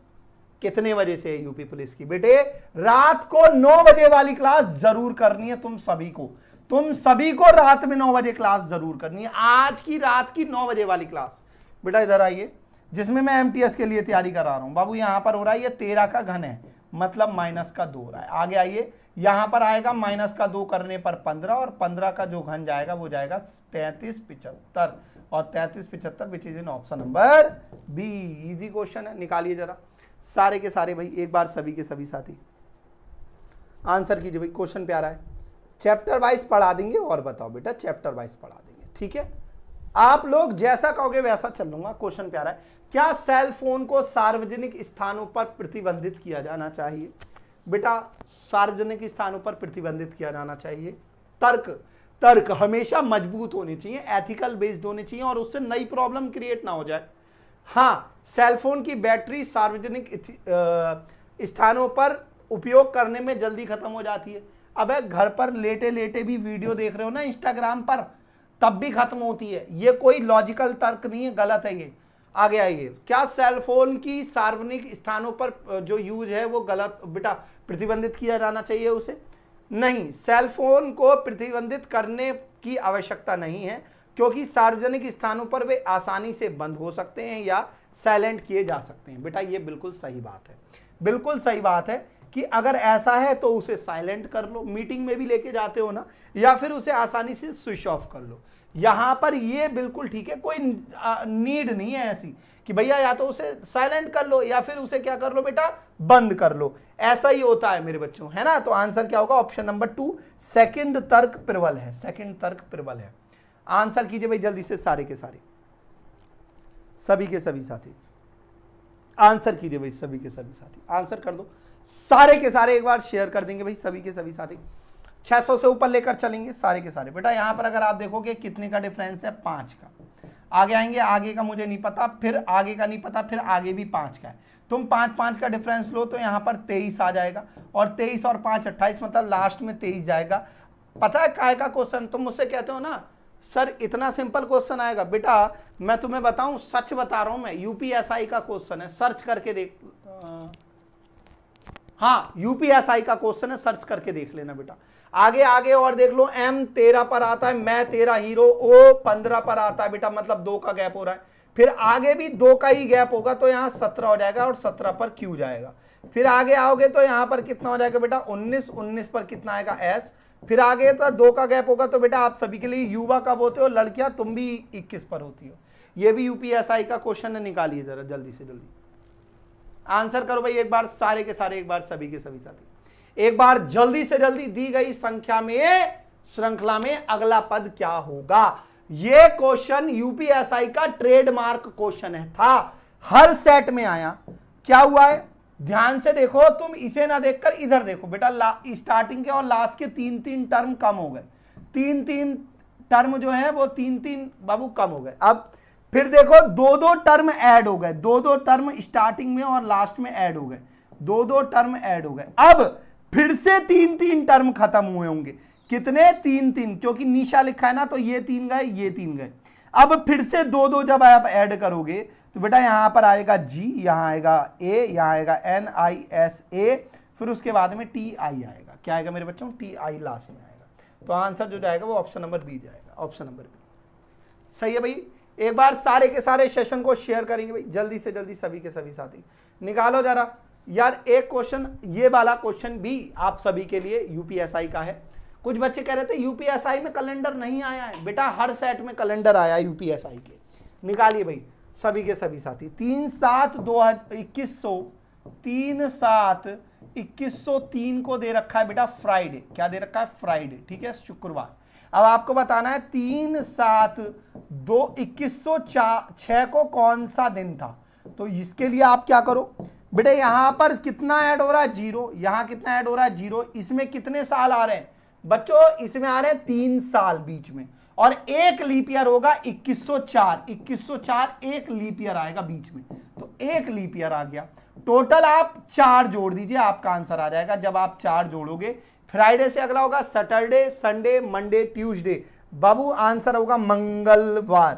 कितने बजे से है यूपी पुलिस की बेटे रात को नौ बजे वाली क्लास जरूर करनी है तुम सभी को तुम सभी को रात में नौ बजे क्लास जरूर करनी है आज की रात की नौ बजे वाली क्लास बेटा इधर आइए जिसमें मैं एमटीएस के लिए तैयारी करा रहा हूं बाबू यहां पर हो रहा है ये तेरह का घन है मतलब माइनस का दो हो रहा है आगे आइए यहां पर आएगा माइनस का दो करने पर पंद्रह और पंद्रह का जो घन जाएगा वो जाएगा तैतीस पिचहत्तर और तैंतीस पिचहत्तर which is in option number B easy question है निकालिए जरा सारे के सारे भाई एक बार सभी के सभी साथी आंसर कीजिए भाई क्वेश्चन प्यारा है चैप्टर वाइज पढ़ा देंगे और बताओ बेटा चैप्टर वाइज पढ़ा देंगे ठीक है आप लोग जैसा कहोगे वैसा चल लूंगा क्वेश्चन प्यारा है क्या सेल फोन को सार्वजनिक स्थानों पर प्रतिबंधित किया जाना चाहिए बेटा सार्वजनिक स्थानों पर प्रतिबंधित किया जाना चाहिए तर्क तर्क हमेशा मजबूत होने चाहिए एथिकल बेस्ड होने चाहिए और उससे नई प्रॉब्लम क्रिएट ना हो जाए हाँ सेलफोन की बैटरी सार्वजनिक स्थानों पर उपयोग करने में जल्दी खत्म हो जाती है अब घर पर लेटे लेटे भी वीडियो देख रहे हो ना इंस्टाग्राम पर तब भी खत्म होती है ये कोई लॉजिकल तर्क नहीं है गलत है ये आगे आइए क्या सेलफोन की सार्वजनिक स्थानों पर जो यूज है वो गलत बेटा प्रतिबंधित किया जाना चाहिए उसे नहीं सेलफोन को प्रतिबंधित करने की आवश्यकता नहीं है क्योंकि सार्वजनिक स्थानों पर वे आसानी से बंद हो सकते हैं या साइलेंट किए जा सकते हैं बेटा ये बिल्कुल सही बात है बिल्कुल सही बात है कि अगर ऐसा है तो उसे साइलेंट कर लो मीटिंग में भी लेके जाते हो ना या फिर उसे आसानी से स्विच ऑफ कर लो यहाँ पर ये बिल्कुल ठीक है कोई नीड नहीं है ऐसी कि भैया या तो उसे साइलेंट कर लो या फिर उसे क्या कर लो बेटा बंद कर लो ऐसा ही होता है मेरे बच्चों है ना तो आंसर क्या होगा ऑप्शन नंबर टू सेकंड तर्क प्रबल है सेकंड तर्क प्रबल है आंसर कीजिए भाई जल्दी से सारे के सारे सभी के सभी साथी आंसर कीजिए भाई सभी के सभी साथी आंसर कर दो सारे के सारे एक बार शेयर कर देंगे भाई सभी के सभी साथी 600 से ऊपर लेकर चलेंगे सारे के सारे बेटा यहां पर अगर आप देखोगे कितने का डिफरेंस है पांच का आगे आएंगे आगे का मुझे नहीं पता फिर आगे का नहीं पता फिर आगे भी पाँच का है तुम पाँच पाँच का डिफरेंस लो तो यहाँ पर तेईस आ जाएगा और तेईस और पाँच अट्ठाईस मतलब लास्ट में तेईस जाएगा पता है काय का क्वेश्चन तुम मुझसे कहते हो ना सर इतना सिंपल क्वेश्चन आएगा बेटा मैं तुम्हें बताऊं सच बता रहा हूं मैं यूपीएसआई का क्वेश्चन है सर्च करके देख हाँ यूपीएसआई का क्वेश्चन है सर्च करके देख लेना बेटा आगे आगे और देख लो एम तेरह पर आता है मैं तेरह हीरो ओ पंद्रह पर आता है बेटा मतलब दो का गैप हो रहा है फिर आगे भी दो का ही गैप होगा तो यहाँ सत्रह हो जाएगा और सत्रह पर क्यू जाएगा फिर आगे आओगे तो यहाँ पर कितना हो जाएगा बेटा उन्नीस उन्नीस पर कितना आएगा एस फिर आगे तो दो का गैप होगा तो बेटा आप सभी के लिए युवा कब होते हो लड़कियां तुम भी इक्कीस पर होती हो ये भी यूपीएसआई का क्वेश्चन है निकालिए जरा जल्दी से जल्दी आंसर करो भाई एक बार सारे के सारे एक बार सभी के सभी साथी एक बार जल्दी से जल्दी दी गई संख्या में श्रृंखला में अगला पद क्या होगा यह क्वेश्चन यूपीएसआई का ट्रेडमार्क क्वेश्चन है था हर सेट में आया क्या हुआ है ध्यान से देखो तुम इसे ना देखकर इधर देखो बेटा स्टार्टिंग के और लास्ट के तीन तीन टर्म कम हो गए तीन तीन टर्म जो है वो तीन तीन बाबू कम हो गए अब फिर देखो दो दो टर्म ऐड हो गए दो दो टर्म स्टार्टिंग में और लास्ट में ऐड हो गए दो दो टर्म ऐड हो गए अब फिर से तीन तीन टर्म खत्म हुए होंगे कितने तीन तीन क्योंकि नीशा लिखा है ना तो ये तीन गए ये तीन गए अब फिर से दो दो जब आप ऐड करोगे तो बेटा यहां पर आएगा जी यहां आएगा ए यहां आएगा एन आई एस ए फिर उसके बाद में टी आई आएगा क्या आएगा मेरे बच्चों टी आई लास्ट में आएगा तो आंसर जो जाएगा वो ऑप्शन नंबर बी जाएगा ऑप्शन नंबर बी सही है भाई एक बार सारे के सारे सेशन को शेयर करेंगे भाई जल्दी से जल्दी सभी के सभी साथी निकालो जरा यार एक क्वेश्चन ये वाला क्वेश्चन भी आप सभी के लिए यूपीएसआई का है कुछ बच्चे कह रहे थे यूपीएसआई में कैलेंडर नहीं आया है बेटा हर सेट में कैलेंडर आया है यूपीएसआई के निकालिए भाई सभी के सभी साथी तीन सात दो इक्कीस सौ तीन सात इक्कीस सौ तीन को दे रखा है बेटा फ्राइडे क्या दे रखा है फ्राइडे ठीक है शुक्रवार अब आपको बताना है तीन सात दो इक्कीस सौ छः को कौन सा दिन था तो इसके लिए आप क्या करो बेटे यहाँ पर कितना ऐड हो रहा है जीरो यहाँ कितना ऐड हो रहा है जीरो इसमें कितने साल आ रहे हैं बच्चों इसमें आ रहे हैं तीन साल बीच में और एक लीपियर होगा 2104 2104 एक लीपियर आएगा बीच में तो एक लीपियर आ गया टोटल आप चार जोड़ दीजिए आपका आंसर आ जाएगा जब आप चार जोड़ोगे फ्राइडे से अगला होगा सैटरडे संडे मंडे ट्यूजडे बाबू आंसर होगा मंगलवार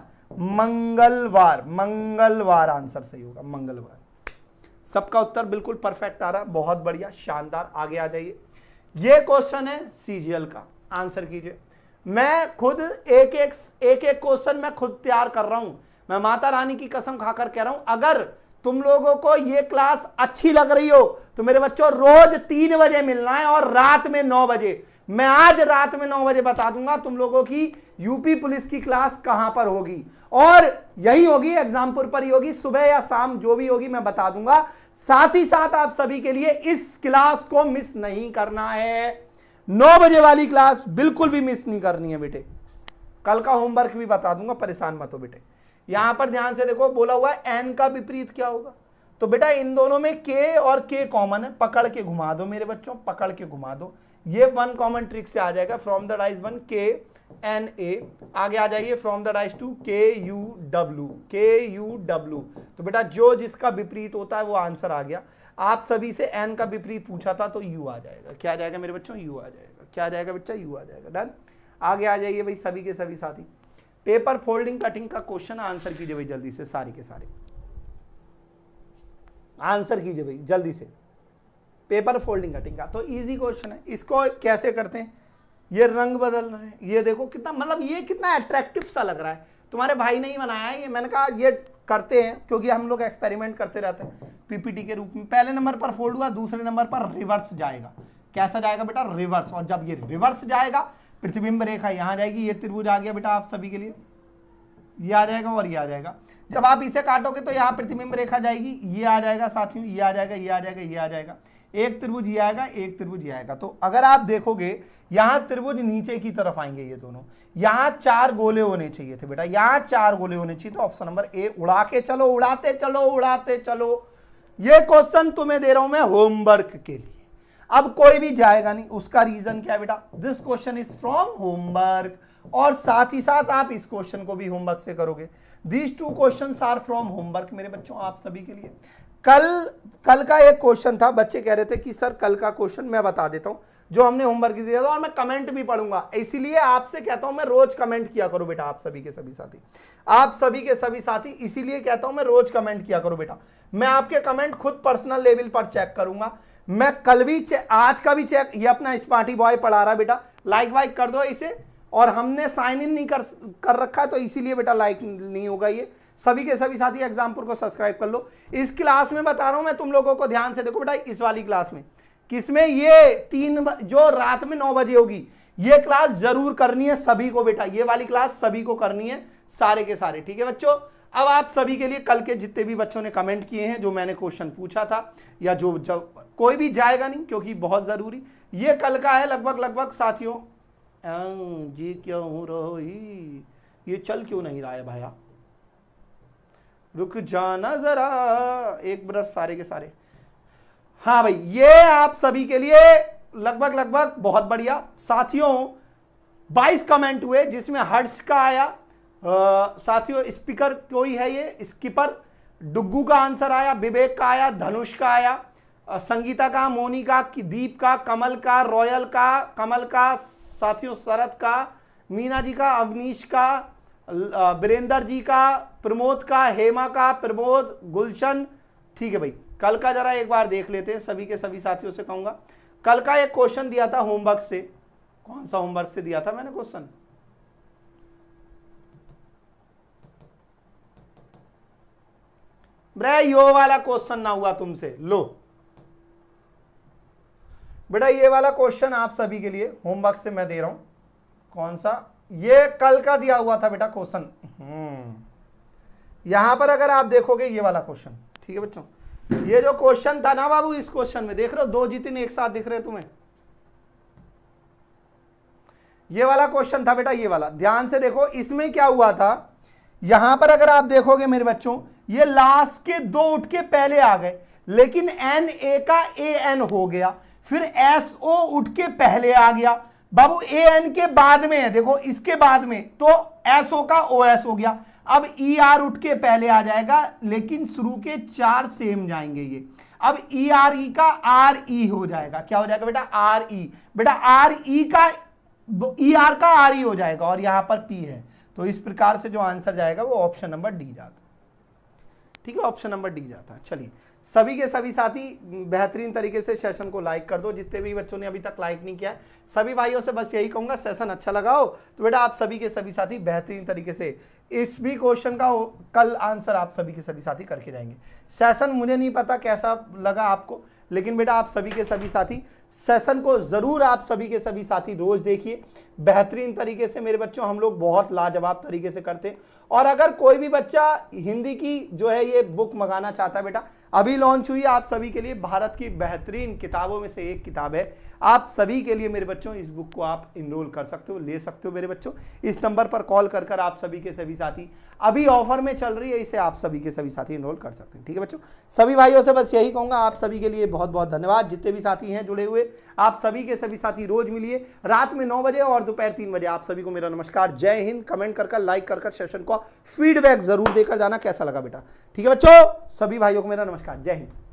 मंगलवार मंगलवार आंसर सही होगा मंगलवार सबका उत्तर बिल्कुल परफेक्ट आ रहा है बहुत बढ़िया शानदार आगे आ जाइए ये क्वेश्चन है सीजीएल का आंसर कीजिए मैं खुद एक एक एक एक क्वेश्चन मैं खुद तैयार कर रहा हूं मैं माता रानी की कसम खाकर कह रहा हूं अगर तुम लोगों को ये क्लास अच्छी लग रही हो तो मेरे बच्चों रोज तीन बजे मिलना है और रात में नौ बजे मैं आज रात में नौ बजे बता दूंगा तुम लोगों की यूपी पुलिस की क्लास कहां पर होगी और यही होगी एग्जामपुर पर ही होगी सुबह या शाम जो भी होगी मैं बता दूंगा साथ ही साथ आप सभी के लिए इस क्लास को मिस नहीं करना है नौ बजे वाली क्लास बिल्कुल भी मिस नहीं करनी है बेटे कल का होमवर्क भी बता दूंगा परेशान मत हो बेटे यहां पर ध्यान से देखो बोला हुआ है एन का विपरीत क्या होगा तो बेटा इन दोनों में के और के कॉमन है पकड़ के घुमा दो मेरे बच्चों पकड़ के घुमा दो ये वन कॉमन ट्रिक से आ जाएगा from the dice one K N A आगे आ जाइए from the dice two K U W K U W तो बेटा जो जिसका विपरीत होता है वो आंसर आ गया आप सभी से एन का विपरीत पूछा था तो यू आ जाएगा क्या आ जाएगा मेरे बच्चों यू आ जाएगा क्या आ जाएगा बच्चा यू आ जाएगा डन आगे आ जाइए भाई सभी के सभी साथी पेपर फोल्डिंग कटिंग का क्वेश्चन आंसर कीजिए भाई जल्दी से सारे के सारे आंसर कीजिए भाई जल्दी से पेपर फोल्डिंग कटिंग का तो इजी क्वेश्चन है इसको कैसे करते हैं ये रंग बदल रहे हैं ये देखो कितना मतलब ये कितना अट्रैक्टिव सा लग रहा है तुम्हारे भाई ने ही बनाया ये मैंने कहा ये करते हैं क्योंकि हम लोग एक्सपेरिमेंट करते रहते हैं पीपीटी के रूप में पहले नंबर पर फोल्ड हुआ दूसरे नंबर पर रिवर्स जाएगा कैसा जाएगा बेटा रिवर्स और जब ये रिवर्स जाएगा प्रतिबिंब रेखा यहाँ जाएगी ये त्रिभुज आ गया बेटा आप सभी के लिए ये आ जाएगा और ये आ जाएगा जब आप इसे काटोगे तो यहाँ प्रतिबिंब रेखा जाएगी ये आ जाएगा साथियों ये आ जाएगा ये आ जाएगा ये आ जाएगा एक त्रिभुज ये आएगा एक त्रिभुज ये आएगा तो अगर आप देखोगे यहाँ त्रिभुज नीचे की तरफ आएंगे ये दोनों यहाँ चार गोले होने चाहिए थे बेटा यहाँ चार गोले होने चाहिए तो ऑप्शन नंबर ए उड़ा के चलो उड़ाते चलो उड़ाते चलो ये क्वेश्चन तुम्हें दे रहा हूं मैं होमवर्क के लिए अब कोई भी जाएगा नहीं उसका रीजन क्या बेटा this question is from homework और साथ ही साथ आप इस क्वेश्चन को भी होमवर्क से करोगे these two question are from homework मेरे बच्चों आप सभी के लिए कल कल का एक क्वेश्चन था बच्चे कह रहे थे कि सर कल का क्वेश्चन मैं बता देता हूँ जो हमने होमवर्क दिया था और मैं कमेंट भी पढ़ूंगा इसीलिए आपसे कहता हूं मैं रोज कमेंट किया करो बेटा आप सभी के सभी साथी आप सभी के सभी साथी इसीलिए कहता हूं मैं रोज कमेंट किया करो बेटा मैं आपके कमेंट खुद पर्सनल लेवल पर चेक करूंगा मैं कल भी आज का भी चेक ये अपना स्पार्टी बॉय पढ़ा रहा बेटा लाइक वाइक कर दो इसे और हमने साइन इन नहीं कर कर रखा तो इसीलिए बेटा लाइक नहीं होगा ये सभी के सभी साथी एग्जामपुर को सब्सक्राइब कर लो इस क्लास में बता रहा हूँ मैं तुम लोगों को ध्यान से देखो बेटा इस वाली क्लास में किसमें ये तीन जो रात में नौ बजे होगी ये क्लास जरूर करनी है सभी को बेटा ये वाली क्लास सभी को करनी है सारे के सारे ठीक है बच्चों अब आप सभी के लिए कल के जितने भी बच्चों ने कमेंट किए हैं जो मैंने क्वेश्चन पूछा था या जो जब कोई भी जाएगा नहीं क्योंकि बहुत ज़रूरी ये कल का है लगभग लगभग साथियों अं, जी क्यों रो ही ये चल क्यों नहीं रहा है भाया रुक जाना ज़रा एक ब्रश सारे के सारे हाँ भाई ये आप सभी के लिए लगभग लगभग बहुत बढ़िया साथियों 22 कमेंट हुए जिसमें हर्ष का आया साथियों स्पीकर कोई है ये स्कीपर डुग्गू का आंसर आया विवेक का आया धनुष का आया संगीता का मोनी का दीप का कमल का रॉयल का कमल का साथियों शरद का मीना जी का अवनीश का वीरेंद्र जी का प्रमोद का हेमा का प्रमोद गुलशन ठीक है भाई कल का जरा एक बार देख लेते हैं सभी के सभी साथियों से कहूँगा कल का एक क्वेश्चन दिया था होमवर्क से कौन सा होमवर्क से दिया था मैंने क्वेश्चन ब्रे यो वाला क्वेश्चन ना हुआ तुमसे लो बेटा ये वाला क्वेश्चन आप सभी के लिए होमवर्क से मैं दे रहा हूं कौन सा ये कल का दिया हुआ था बेटा क्वेश्चन हम्म। यहां पर अगर आप देखोगे ये वाला क्वेश्चन ठीक है बच्चों ये जो क्वेश्चन था ना बाबू इस क्वेश्चन में देख रहे हो दो तीन एक साथ दिख रहे तुम्हें ये वाला क्वेश्चन था बेटा ये वाला ध्यान से देखो इसमें क्या हुआ था यहां पर अगर आप देखोगे मेरे बच्चों ये लास्ट के दो उठ के पहले आ गए लेकिन एन ए का ए एन हो गया फिर एस ओ उठ के पहले आ गया बाबू ए एन के बाद में है देखो इसके बाद में तो एस ओ का ओ एस हो गया अब ई e आर उठ के पहले आ जाएगा लेकिन शुरू के चार सेम जाएंगे ये अब ई आर ई का आर ई e हो जाएगा क्या हो जाएगा बेटा आर ई e। बेटा आर ई का ई आर का आर ई हो जाएगा और यहां पर पी है तो इस प्रकार से जो आंसर जाएगा वो ऑप्शन नंबर डी है ठीक है ऑप्शन नंबर डी जाता है चलिए सभी के सभी साथी बेहतरीन तरीके से सेशन को लाइक कर दो जितने भी बच्चों ने अभी तक लाइक नहीं किया है सभी भाइयों से बस यही कहूंगा सेशन अच्छा लगाओ तो बेटा आप सभी के सभी साथी बेहतरीन तरीके से इस भी क्वेश्चन का कल आंसर आप सभी के सभी साथी करके जाएंगे सेशन मुझे नहीं पता कैसा लगा आपको लेकिन बेटा आप सभी के सभी साथी सेशन को ज़रूर आप सभी के सभी साथी रोज़ देखिए बेहतरीन तरीके से मेरे बच्चों हम लोग बहुत लाजवाब तरीके से करते हैं और अगर कोई भी बच्चा हिंदी की जो है ये बुक मंगाना चाहता है बेटा अभी लॉन्च हुई है आप सभी के लिए भारत की बेहतरीन किताबों में से एक किताब है आप सभी के लिए मेरे बच्चों इस बुक को आप इनरोल कर सकते हो ले सकते हो मेरे बच्चों इस नंबर पर कॉल कर कर आप सभी के सभी साथी अभी ऑफर में चल रही है इसे आप सभी के सभी साथी इनरोल कर सकते हैं ठीक है बच्चों सभी भाइयों से बस यही कहूँगा आप सभी के लिए बहुत बहुत धन्यवाद जितने भी साथी हैं जुड़े हुए आप सभी के सभी साथी रोज मिलिए रात में नौ बजे और दोपहर तीन बजे आप सभी को मेरा नमस्कार जय हिंद कमेंट कर कर लाइक कर कर सेशन को फीडबैक जरूर देकर जाना कैसा लगा बेटा ठीक है बच्चों सभी भाइयों को मेरा नमस्कार जय हिंद